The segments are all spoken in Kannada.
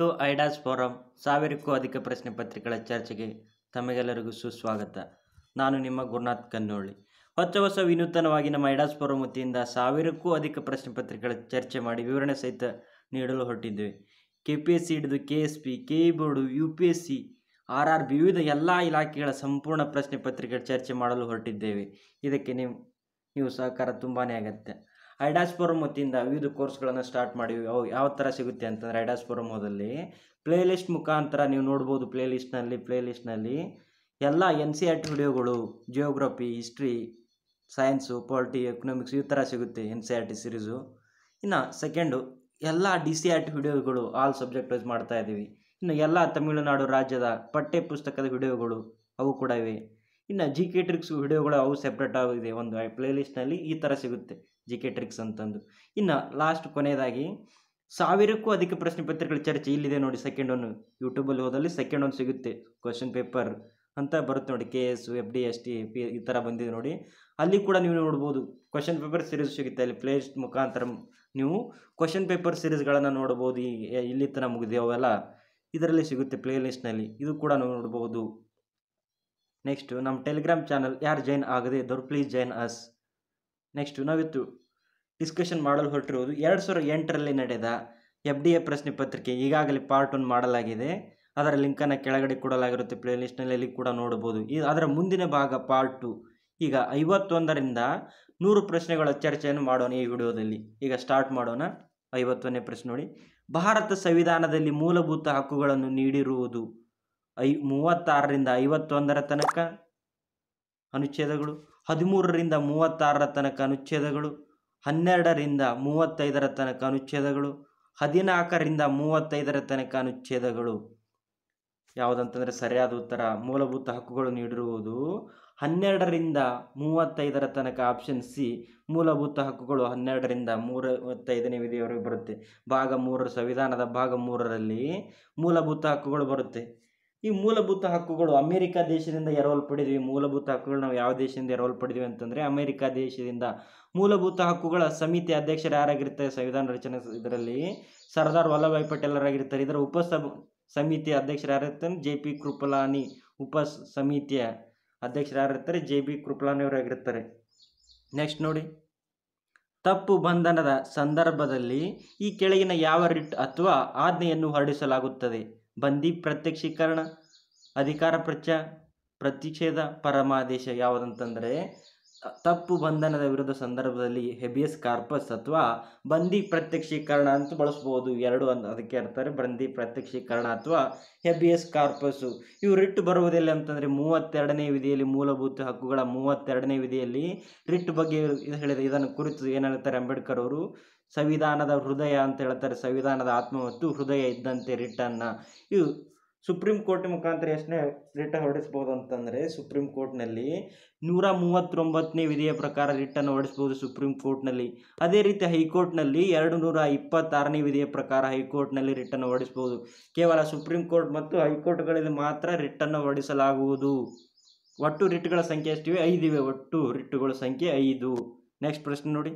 ಟು ಐಡಾಸ್ ಫೋರಂ ಸಾವಿರಕ್ಕೂ ಅಧಿಕ ಪ್ರಶ್ನೆ ಪತ್ರಿಕೆಗಳ ಚರ್ಚೆಗೆ ತಮಗೆಲ್ಲರಿಗೂ ಸುಸ್ವಾಗತ ನಾನು ನಿಮ್ಮ ಗುರುನಾಥ್ ಕನ್ನೋಳ್ಳಿ ಹೊಸ ಹೊಸ ವಿನೂತನವಾಗಿ ನಮ್ಮ ಐಡಾಸ್ ಫೋರಂ ವತಿಯಿಂದ ಸಾವಿರಕ್ಕೂ ಅಧಿಕ ಪ್ರಶ್ನೆ ಪತ್ರಿಕೆಗಳ ಚರ್ಚೆ ಮಾಡಿ ವಿವರಣೆ ಸಹಿತ ನೀಡಲು ಹೊರಟಿದ್ದೇವೆ ಕೆ ಪಿ ಎಸ್ ಸಿ ಹಿಡಿದು K S P K E board U P S C R R ವಿವಿಧ ಎಲ್ಲ ಇಲಾಖೆಗಳ ಸಂಪೂರ್ಣ ಪ್ರಶ್ನೆ ಪತ್ರಿಕೆಗಳ ಚರ್ಚೆ ಮಾಡಲು ಹೊರಟಿದ್ದೇವೆ ಇದಕ್ಕೆ ನೀವು ನೀವು ಸಹಕಾರ ತುಂಬಾ ಆಗತ್ತೆ ಐಡಾಸ್ಪೋರಮ್ ವತಿಯಿಂದ ವಿವಿಧ ಕೋರ್ಸ್ಗಳನ್ನು ಸ್ಟಾರ್ಟ್ ಮಾಡಿ ಅವು ಯಾವ ಥರ ಸಿಗುತ್ತೆ ಅಂತಂದರೆ ಐಡಾಸ್ಪೋರಮ್ ಪ್ಲೇಲಿಸ್ಟ್ ಪ್ಲೇ ಲಿಸ್ಟ್ ಮುಖಾಂತರ ನೀವು ನೋಡ್ಬೋದು ಪ್ಲೇ ಲಿಸ್ಟ್ನಲ್ಲಿ ಪ್ಲೇ ಲಿಸ್ಟ್ನಲ್ಲಿ ಎಲ್ಲ ಎನ್ ಸಿ ಆರ್ ಟಿ ವಿಡಿಯೋಗಳು geography history science polity economics ಈ ಥರ ಸಿಗುತ್ತೆ N C R T series ಇನ್ನು ಸೆಕೆಂಡು ಎಲ್ಲ ಡಿ ಸಿ ಆರ್ ಟಿ ವಿಡಿಯೋಗಳು ಆಲ್ ಸಬ್ಜೆಕ್ಟ್ ವೈಸ್ ಮಾಡ್ತಾ ಇದ್ದೀವಿ ಇನ್ನು ಎಲ್ಲ ತಮಿಳುನಾಡು ರಾಜ್ಯದ ಪಠ್ಯ ಪುಸ್ತಕದ ವಿಡಿಯೋಗಳು ಅವು ಕೂಡ ಇವೆ ಇನ್ನು ಜಿ ಕೆ ಟ್ರಿಕ್ಸ್ ವಿಡಿಯೋಗಳು ಅವು ಸೆಪ್ರೇಟ್ ಆಗಿದೆ ಒಂದು ಪ್ಲೇ ಲಿಸ್ಟ್ನಲ್ಲಿ ಈ ಥರ ಸಿಗುತ್ತೆ ಜಿ ಕೆ ಟ್ರಿಕ್ಸ್ ಅಂತಂದು ಇನ್ನು ಲಾಸ್ಟ್ ಕೊನೆಯದಾಗಿ ಸಾವಿರಕ್ಕೂ ಅಧಿಕ ಪ್ರಶ್ನೆ ಪತ್ರಿಕೆಗಳ ಚರ್ಚೆ ಇಲ್ಲಿದೆ ನೋಡಿ ಸೆಕೆಂಡ್ ಒನ್ ಯೂಟ್ಯೂಬಲ್ಲಿ ಹೋದಲ್ಲಿ ಸೆಕೆಂಡ್ ಒನ್ ಸಿಗುತ್ತೆ ಕ್ವಶನ್ ಪೇಪರ್ ಅಂತ ಬರುತ್ತೆ ನೋಡಿ K S F D S T P ಈ ಥರ ಬಂದಿದೆ ನೋಡಿ ಅಲ್ಲಿ ಕೂಡ ನೀವು ನೋಡ್ಬೋದು ಕ್ವಶನ್ ಪೇಪರ್ ಸೀರೀಸ್ ಸಿಗುತ್ತೆ ಅಲ್ಲಿ ಲಿಸ್ಟ್ ಮುಖಾಂತರ ನೀವು ಕ್ವಶನ್ ಪೇಪರ್ ಸೀರೀಸ್ಗಳನ್ನು ನೋಡ್ಬೋದು ಈ ಇಲ್ಲಿ ತನಕ ಮುಗಿದೆ ಅವೆಲ್ಲ ಇದರಲ್ಲಿ ಸಿಗುತ್ತೆ ಪ್ಲೇ ಲಿಸ್ಟ್ನಲ್ಲಿ ಇದು ಕೂಡ ನೋಡ್ಬೋದು ನೆಕ್ಸ್ಟು ನಮ್ಮ ಟೆಲಿಗ್ರಾಮ್ ಚಾನಲ್ ಯಾರು ಜಾಯ್ನ್ ಆಗದೆ ಇದ್ದವ್ರು ಪ್ಲೀಸ್ ಜಾಯ್ನ್ ಅಸ್ ನೆಕ್ಸ್ಟು ನಾವಿತ್ತು ಡಿಸ್ಕಷನ್ ಮಾಡಲು ಹೊರಟಿರುವುದು ಎರಡು ಸಾವಿರದ ಎಂಟರಲ್ಲಿ ನಡೆದ ಎಫ್ ಡಿ ಎ ಪ್ರಶ್ನೆ ಪತ್ರಿಕೆ ಈಗಾಗಲೇ ಪಾರ್ಟ್ ಒನ್ ಮಾಡಲಾಗಿದೆ ಅದರ ಲಿಂಕನ್ನು ಕೆಳಗಡೆ ಕೊಡಲಾಗಿರುತ್ತೆ ಪ್ಲೇ ಲಿಸ್ಟ್ನಲ್ಲಿ ಕೂಡ ನೋಡಬಹುದು ಈ ಅದರ ಮುಂದಿನ ಭಾಗ ಪಾರ್ಟ್ ಟು ಈಗ ಐವತ್ತೊಂದರಿಂದ ನೂರು ಪ್ರಶ್ನೆಗಳ ಚರ್ಚೆಯನ್ನು ಮಾಡೋಣ ಈ ವಿಡಿಯೋದಲ್ಲಿ ಈಗ ಸ್ಟಾರ್ಟ್ ಮಾಡೋಣ ಐವತ್ತೊಂದನೇ ಪ್ರಶ್ನೆ ನೋಡಿ ಭಾರತ ಸಂವಿಧಾನದಲ್ಲಿ ಮೂಲಭೂತ ಹಕ್ಕುಗಳನ್ನು ನೀಡಿರುವುದು ಐ ಮೂವತ್ತಾರರಿಂದ ಐವತ್ತೊಂದರ ತನಕ ಅನುಚ್ಛೇದಗಳು ಹದಿಮೂರರಿಂದ ಮೂವತ್ತಾರರ ತನಕ ಅನುಚ್ಛೇದಗಳು ಹನ್ನೆರಡರಿಂದ ಮೂವತ್ತೈದರ ತನಕ ಅನುಚ್ಛೇದಗಳು ಹದಿನಾಲ್ಕರಿಂದ ಮೂವತ್ತೈದರ ತನಕ ಅನುಚ್ಛೇದಗಳು ಯಾವುದಂತಂದರೆ ಸರಿಯಾದ ಉತ್ತರ ಮೂಲಭೂತ ಹಕ್ಕುಗಳು ನೀಡಿರುವುದು ಹನ್ನೆರಡರಿಂದ ಮೂವತ್ತೈದರ ತನಕ ಆಪ್ಷನ್ ಸಿ ಮೂಲಭೂತ ಹಕ್ಕುಗಳು ಹನ್ನೆರಡರಿಂದ ಮೂವತ್ತೈದನೇ ವಿಧಿಯವರೆಗೆ ಬರುತ್ತೆ ಭಾಗ ಮೂರರ ಸಂವಿಧಾನದ ಭಾಗ ಮೂರರಲ್ಲಿ ಮೂಲಭೂತ ಹಕ್ಕುಗಳು ಬರುತ್ತೆ ಈ ಮೂಲಭೂತ ಹಕ್ಕುಗಳು ಅಮೇರಿಕಾ ದೇಶದಿಂದ ಎರವಲು ಪಡೆದಿವಿ ಮೂಲಭೂತ ಹಕ್ಕುಗಳು ನಾವು ಯಾವ ದೇಶದಿಂದ ಎರವಲು ಪಡೆದಿವಿ ಅಂತಂದರೆ ಅಮೇರಿಕಾ ದೇಶದಿಂದ ಮೂಲಭೂತ ಹಕ್ಕುಗಳ ಸಮಿತಿ ಅಧ್ಯಕ್ಷರು ಯಾರಾಗಿರ್ತಾರೆ ಸಂವಿಧಾನ ರಚನೆ ಇದರಲ್ಲಿ ಸರ್ದಾರ್ ವಲ್ಲಭಾಯ್ ಪಟೇಲರಾಗಿರ್ತಾರೆ ಇದರ ಉಪ ಸಮಿತಿ ಅಧ್ಯಕ್ಷರು ಯಾರಿರ್ತಾರೆ ಜೆ ಪಿ ಕೃಪಲಾನಿ ಉಪ ಸಮಿತಿಯ ಅಧ್ಯಕ್ಷರು ಯಾರಿರ್ತಾರೆ ಜೆ ಪಿ ಕೃಪಲಾನಿಯವರಾಗಿರ್ತಾರೆ ನೆಕ್ಸ್ಟ್ ನೋಡಿ ತಪ್ಪು ಬಂಧನದ ಸಂದರ್ಭದಲ್ಲಿ ಈ ಕೆಳಗಿನ ಯಾವ ರಿಟ್ ಅಥವಾ ಆಜ್ಞೆಯನ್ನು ಹೊರಡಿಸಲಾಗುತ್ತದೆ ಬಂದಿ ಪ್ರತ್ಯಕ್ಷೀಕರಣ ಅಧಿಕಾರ ಪ್ರಚ ಪ್ರತಿಷೇಧ ಪರಮಾದೇಶ ಯಾವುದಂತಂದರೆ ತಪ್ಪು ಬಂಧನದ ವಿರುದ್ಧ ಸಂದರ್ಭದಲ್ಲಿ ಹೆಬಿಯಸ್ ಕಾರ್ಪಸ್ ಅಥವಾ ಬಂದಿ ಪ್ರತ್ಯಕ್ಷೀಕರಣ ಅಂತ ಬಳಸ್ಬೋದು ಎರಡು ಅಂತ ಅದಕ್ಕೆ ಇರ್ತಾರೆ ಬಂದಿ ಪ್ರತ್ಯಕ್ಷೀಕರಣ ಅಥವಾ ಹೆಬಿಯಸ್ ಕಾರ್ಪಸ್ಸು ಇವು ರಿಟ್ ಬರುವುದಿಲ್ಲ ಅಂತಂದರೆ ಮೂವತ್ತೆರಡನೇ ವಿಧಿಯಲ್ಲಿ ಮೂಲಭೂತ ಹಕ್ಕುಗಳ ಮೂವತ್ತೆರಡನೇ ವಿಧಿಯಲ್ಲಿ ರಿಟ್ ಬಗ್ಗೆ ಹೇಳಿದೆ ಇದನ್ನು ಕುರಿತು ಏನು ಹೇಳ್ತಾರೆ ಅಂಬೇಡ್ಕರ್ ಅವರು ಸಂವಿಧಾನದ ಹೃದಯ ಅಂತ ಹೇಳ್ತಾರೆ ಸಂವಿಧಾನದ ಆತ್ಮ ಮತ್ತು ಹೃದಯ ಇದ್ದಂತೆ ರಿಟನ್ನ ಇವು ಸುಪ್ರೀಂ ಕೋರ್ಟ್ ಮುಖಾಂತರ ಎಷ್ಟನೇ ರಿಟರ್ನ್ ಹೊರಡಿಸ್ಬೋದು ಅಂತಂದರೆ ಸುಪ್ರೀಂ ಕೋರ್ಟ್ನಲ್ಲಿ ನೂರ ಮೂವತ್ತೊಂಬತ್ತನೇ ವಿಧಿಯ ಪ್ರಕಾರ ರಿಟರ್ನ್ ಹೊರಡಿಸ್ಬೋದು ಸುಪ್ರೀಂ ಕೋರ್ಟ್ನಲ್ಲಿ ಅದೇ ರೀತಿ ಹೈಕೋರ್ಟ್ನಲ್ಲಿ ಎರಡು ನೂರ ಇಪ್ಪತ್ತಾರನೇ ವಿಧಿಯ ಪ್ರಕಾರ ಹೈಕೋರ್ಟ್ನಲ್ಲಿ ರಿಟರ್ನ್ ಹೊರಡಿಸ್ಬೋದು ಕೇವಲ ಸುಪ್ರೀಂ ಕೋರ್ಟ್ ಮತ್ತು ಹೈಕೋರ್ಟ್ಗಳಲ್ಲಿ ಮಾತ್ರ ರಿಟರ್ನ್ ಹೊರಡಿಸಲಾಗುವುದು ಒಟ್ಟು ರಿಟ್ಗಳ ಸಂಖ್ಯೆ ಎಷ್ಟಿವೆ ಐದಿವೆ ಒಟ್ಟು ರಿಟ್ಟುಗಳ ಸಂಖ್ಯೆ ಐದು ನೆಕ್ಸ್ಟ್ ಪ್ರಶ್ನೆ ನೋಡಿ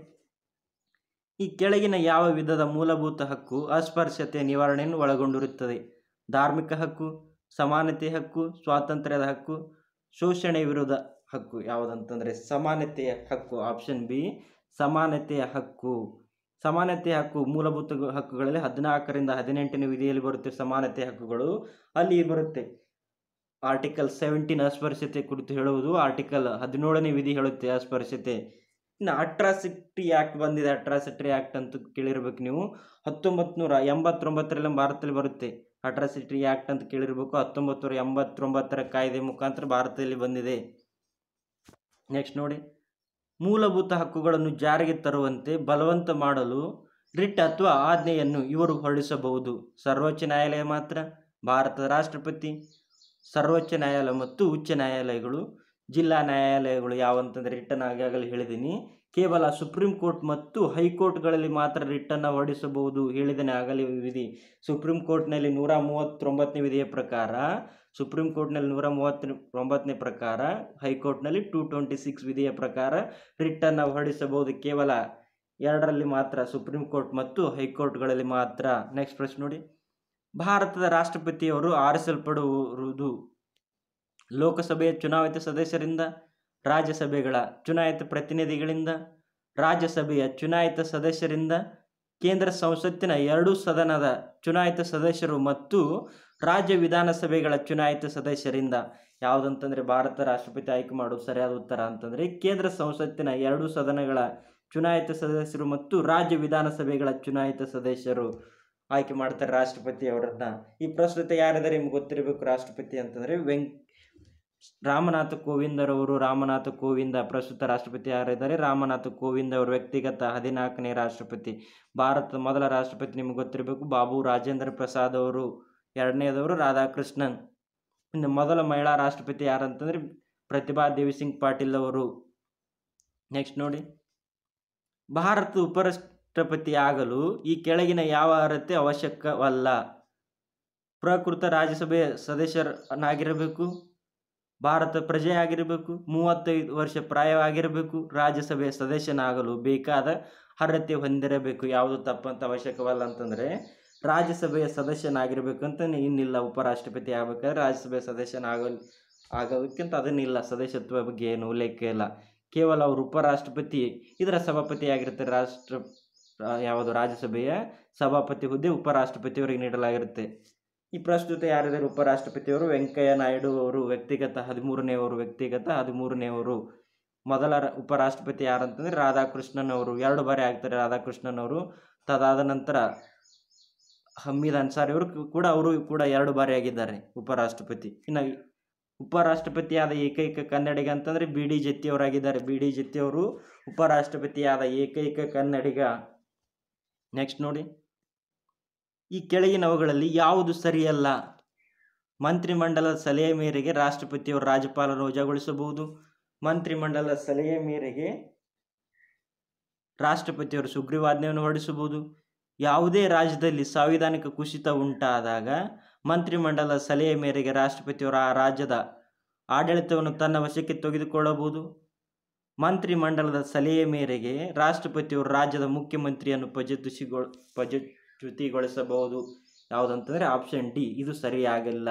ಈ ಕೆಳಗಿನ ಯಾವ ವಿಧದ ಮೂಲಭೂತ ಹಕ್ಕು ಅಸ್ಪರ್ಶತೆ ನಿವಾರಣೆಯನ್ನು ಒಳಗೊಂಡಿರುತ್ತದೆ ಧಾರ್ಮಿಕ ಹಕ್ಕು ಸಮಾನತೆ ಹಕ್ಕು ಸ್ವಾತಂತ್ರ್ಯದ ಹಕ್ಕು ಶೋಷಣೆ ವಿರೋಧ ಹಕ್ಕು ಯಾವುದಂತಂದರೆ ಸಮಾನತೆಯ ಹಕ್ಕು ಆಪ್ಷನ್ ಬಿ ಸಮಾನತೆಯ ಹಕ್ಕು ಸಮಾನತೆಯ ಹಕ್ಕು ಮೂಲಭೂತ ಹಕ್ಕುಗಳಲ್ಲಿ ಹದಿನಾಲ್ಕರಿಂದ ಹದಿನೆಂಟನೇ ವಿಧಿಯಲ್ಲಿ ಬರುತ್ತೆ ಸಮಾನತೆಯ ಹಕ್ಕುಗಳು ಅಲ್ಲಿ ಬರುತ್ತೆ ಆರ್ಟಿಕಲ್ ಸೆವೆಂಟೀನ್ ಅಸ್ಪರ್ಶತೆ ಕುರಿತು ಹೇಳುವುದು ಆರ್ಟಿಕಲ್ ಹದಿನೇಳನೇ ವಿಧಿ ಹೇಳುತ್ತೆ ಅಸ್ಪರ್ಶತೆ ನಾ ಅಟ್ರಾಸಿಟಿ ಆ್ಯಕ್ಟ್ ಬಂದಿದೆ ಅಟ್ರಾಸಿಟಿ ಆ್ಯಕ್ಟ್ ಅಂತ ಕೇಳಿರ್ಬೇಕು ನೀವು ಹತ್ತೊಂಬತ್ತು ನೂರ ಎಂಬತ್ತೊಂಬತ್ತರಲ್ಲಿ ಭಾರತದಲ್ಲಿ ಬರುತ್ತೆ ಅಟ್ರಾಸಿಟಿ ಆ್ಯಕ್ಟ್ ಅಂತ ಕೇಳಿರ್ಬೇಕು ಹತ್ತೊಂಬತ್ತು ನೂರ ಎಂಬತ್ತೊಂಬತ್ತರ ಕಾಯ್ದೆ ಮುಖಾಂತರ ಭಾರತದಲ್ಲಿ ಬಂದಿದೆ ನೆಕ್ಸ್ಟ್ ನೋಡಿ ಮೂಲಭೂತ ಹಕ್ಕುಗಳನ್ನು ಜಾರಿಗೆ ತರುವಂತೆ ಬಲವಂತ ಮಾಡಲು ರಿಟ್ ಅಥವಾ ಆಜ್ಞೆಯನ್ನು ಇವರು ಹೊರಡಿಸಬಹುದು ಸರ್ವೋಚ್ಚ ನ್ಯಾಯಾಲಯ ಮಾತ್ರ ಭಾರತದ ರಾಷ್ಟ್ರಪತಿ ಸರ್ವೋಚ್ಚ ನ್ಯಾಯಾಲಯ ಮತ್ತು ಉಚ್ಚ ನ್ಯಾಯಾಲಯಗಳು ಜಿಲ್ಲಾ ನ್ಯಾಯಾಲಯಗಳು ಯಾವಂತಂದರೆ ರಿಟರ್ನ್ ಆಗಾಗಲೇ ಹೇಳಿದ್ದೀನಿ ಕೇವಲ ಸುಪ್ರೀಂ ಕೋರ್ಟ್ ಮತ್ತು ಹೈಕೋರ್ಟ್ಗಳಲ್ಲಿ ಮಾತ್ರ ರಿಟರ್ನ ಹೊರಡಿಸಬಹುದು ಹೇಳಿದನೇ ಆಗಲಿ ವಿಧಿ ಸುಪ್ರೀಂ ಕೋರ್ಟ್ನಲ್ಲಿ ನೂರ ಮೂವತ್ತೊಂಬತ್ತನೇ ವಿಧಿಯ ಪ್ರಕಾರ ಸುಪ್ರೀಂ ಕೋರ್ಟ್ನಲ್ಲಿ ನೂರ ಮೂವತ್ತೊಂಬತ್ತನೇ ಪ್ರಕಾರ ಹೈಕೋರ್ಟ್ನಲ್ಲಿ ಟೂ ಟ್ವೆಂಟಿ ಸಿಕ್ಸ್ ವಿಧಿಯ ಪ್ರಕಾರ ರಿಟರ್ನ ಹೊರಡಿಸಬಹುದು ಕೇವಲ ಎರಡರಲ್ಲಿ ಮಾತ್ರ ಸುಪ್ರೀಂ ಕೋರ್ಟ್ ಮತ್ತು ಹೈಕೋರ್ಟ್ಗಳಲ್ಲಿ ಮಾತ್ರ ನೆಕ್ಸ್ಟ್ ಪ್ರಶ್ನೆ ನೋಡಿ ಭಾರತದ ರಾಷ್ಟ್ರಪತಿಯವರು ಆರಿಸಲ್ಪಡುವುದು ಲೋಕಸಭೆಯ ಚುನಾಯಿತ ಸದಸ್ಯರಿಂದ ರಾಜ್ಯಸಭೆಗಳ ಚುನಾಯಿತ ಪ್ರತಿನಿಧಿಗಳಿಂದ ರಾಜ್ಯಸಭೆಯ ಚುನಾಯಿತ ಸದಸ್ಯರಿಂದ ಕೇಂದ್ರ ಸಂಸತ್ತಿನ ಎರಡೂ ಸದನದ ಚುನಾಯಿತ ಸದಸ್ಯರು ಮತ್ತು ರಾಜ್ಯ ವಿಧಾನಸಭೆಗಳ ಚುನಾಯಿತ ಸದಸ್ಯರಿಂದ ಯಾವುದಂತಂದರೆ ಭಾರತ ರಾಷ್ಟ್ರಪತಿ ಆಯ್ಕೆ ಮಾಡೋದು ಸರಿಯಾದ ಉತ್ತರ ಅಂತಂದರೆ ಕೇಂದ್ರ ಸಂಸತ್ತಿನ ಎರಡೂ ಸದನಗಳ ಚುನಾಯಿತ ಸದಸ್ಯರು ಮತ್ತು ರಾಜ್ಯ ವಿಧಾನಸಭೆಗಳ ಚುನಾಯಿತ ಸದಸ್ಯರು ಆಯ್ಕೆ ಮಾಡ್ತಾರೆ ರಾಷ್ಟ್ರಪತಿ ಅವರನ್ನ ಈ ಪ್ರಸ್ತುತ ಯಾರಿದ್ದಾರೆ ನಿಮ್ಗೆ ಗೊತ್ತಿರಬೇಕು ರಾಷ್ಟ್ರಪತಿ ಅಂತಂದರೆ ವೆಂಕ್ ರಾಮನಾಥ್ ಕೋವಿಂದರವರು ರಾಮನಾಥ್ ಕೋವಿಂದ ಪ್ರಸ್ತುತ ರಾಷ್ಟ್ರಪತಿ ಯಾರಿದ್ದಾರೆ ರಾಮನಾಥ್ ಕೋವಿಂದ್ ಅವರು ವ್ಯಕ್ತಿಗತ ಹದಿನಾಲ್ಕನೇ ರಾಷ್ಟ್ರಪತಿ ಭಾರತದ ಮೊದಲ ರಾಷ್ಟ್ರಪತಿ ನಿಮಗೆ ಗೊತ್ತಿರಬೇಕು ಬಾಬು ರಾಜೇಂದ್ರ ಪ್ರಸಾದ್ ಅವರು ಎರಡನೇದವರು ರಾಧಾಕೃಷ್ಣನ್ ಇನ್ನು ಮೊದಲ ಮಹಿಳಾ ರಾಷ್ಟ್ರಪತಿ ಯಾರಂತಂದ್ರೆ ಪ್ರತಿಭಾ ದೇವಿ ಸಿಂಗ್ ಪಾಟೀಲ್ ಅವರು ನೆಕ್ಸ್ಟ್ ನೋಡಿ ಭಾರತ ಉಪರಾಷ್ಟ್ರಪತಿ ಆಗಲು ಈ ಕೆಳಗಿನ ಯಾವ ಅರ್ಹತೆ ಅವಶ್ಯಕವಲ್ಲ ಪ್ರಕೃತ ರಾಜ್ಯಸಭೆ ಸದಸ್ಯರನ್ನಾಗಿರಬೇಕು ಭಾರತ ಪ್ರಜೆಯಾಗಿರಬೇಕು ಮೂವತ್ತೈದು ವರ್ಷ ಪ್ರಾಯವಾಗಿರಬೇಕು ರಾಜ್ಯಸಭೆಯ ಸದಸ್ಯನಾಗಲು ಬೇಕಾದ ಅರ್ಹತೆ ಹೊಂದಿರಬೇಕು ಯಾವುದು ತಪ್ಪಂತ ಅವಶ್ಯಕವಲ್ಲ ಅಂತಂದರೆ ರಾಜ್ಯಸಭೆಯ ಅಂತಲೇ ಇನ್ನಿಲ್ಲ ಉಪರಾಷ್ಟ್ರಪತಿ ಆಗಬೇಕಾದ್ರೆ ರಾಜ್ಯಸಭೆಯ ಸದಸ್ಯನಾಗ ಆಗೋದಕ್ಕಿಂತ ಅದನ್ನಿಲ್ಲ ಸದಸ್ಯತ್ವ ಬಗ್ಗೆ ಏನು ಉಲ್ಲೇಖ ಇಲ್ಲ ಕೇವಲ ಅವರು ಉಪರಾಷ್ಟ್ರಪತಿ ಇದರ ಸಭಾಪತಿ ಆಗಿರ್ತಾರೆ ರಾಷ್ಟ್ರ ಯಾವುದು ರಾಜ್ಯಸಭೆಯ ಸಭಾಪತಿ ಹುದ್ದೆ ಉಪರಾಷ್ಟ್ರಪತಿಯವರಿಗೆ ನೀಡಲಾಗಿರುತ್ತೆ ಈ ಪ್ರಸ್ತುತ ಯಾರಿದ್ದಾರೆ ಉಪರಾಷ್ಟ್ರಪತಿಯವರು ವೆಂಕಯ್ಯ ನಾಯ್ಡು ಅವರು ವ್ಯಕ್ತಿಗತ ಹದಿಮೂರನೆಯವರು ವ್ಯಕ್ತಿಗತ ಹದಿಮೂರನೆಯವರು ಮೊದಲ ಉಪರಾಷ್ಟ್ರಪತಿ ಯಾರಂತಂದರೆ ರಾಧಾಕೃಷ್ಣನ್ ಅವರು ಎರಡು ಬಾರಿ ಆಗ್ತಾರೆ ರಾಧಾಕೃಷ್ಣನ್ ಅವರು ತದಾದ ನಂತರ ಹಮೀದ್ ಅನ್ಸಾರಿ ಅವರು ಕೂಡ ಅವರು ಕೂಡ ಎರಡು ಬಾರಿ ಆಗಿದ್ದಾರೆ ಉಪರಾಷ್ಟ್ರಪತಿ ಇನ್ನು ಉಪರಾಷ್ಟ್ರಪತಿಯಾದ ಏಕೈಕ ಕನ್ನಡಿಗ ಅಂತಂದರೆ ಬಿ ಡಿ ಜೆತ್ತಿಯವರಾಗಿದ್ದಾರೆ ಬಿ ಡಿ ಜೆತ್ತಿಯವರು ಉಪರಾಷ್ಟ್ರಪತಿಯಾದ ಏಕೈಕ ಕನ್ನಡಿಗ ನೆಕ್ಸ್ಟ್ ನೋಡಿ ಈ ಕೆಳಗಿನವುಗಳಲ್ಲಿ ಯಾವುದು ಸರಿಯಲ್ಲ ಮಂತ್ರಿಮಂಡಲದ ಸಲಹೆ ಮೇರೆಗೆ ರಾಷ್ಟ್ರಪತಿಯವರು ರಾಜ್ಯಪಾಲರು ವಜಾಗೊಳಿಸಬಹುದು ಮಂತ್ರಿಮಂಡಲದ ಸಲಹೆ ಮೇರೆಗೆ ರಾಷ್ಟ್ರಪತಿಯವರು ಸುಗ್ರೀವಾಜ್ಞೆಯನ್ನು ಹೊರಡಿಸಬಹುದು ಯಾವುದೇ ರಾಜ್ಯದಲ್ಲಿ ಸಾಂವಿಧಾನಿಕ ಕುಸಿತ ಉಂಟಾದಾಗ ಮಂತ್ರಿಮಂಡಲದ ಸಲಹೆ ಮೇರೆಗೆ ರಾಷ್ಟ್ರಪತಿಯವರು ಆ ರಾಜ್ಯದ ಆಡಳಿತವನ್ನು ತನ್ನ ವಶಕ್ಕೆ ತೆಗೆದುಕೊಳ್ಳಬಹುದು ಮಂತ್ರಿಮಂಡಲದ ಸಲಹೆ ಮೇರೆಗೆ ರಾಷ್ಟ್ರಪತಿಯವರು ರಾಜ್ಯದ ಮುಖ್ಯಮಂತ್ರಿಯನ್ನು ಪದಚ್ಯುತಿಗೊಳ್ ಪಜೆ ಚ್ಯುತಿಗೊಳಿಸಬಹುದು ಯಾವುದಂತಂದರೆ ಆಪ್ಷನ್ ಡಿ ಇದು ಸರಿಯಾಗಿಲ್ಲ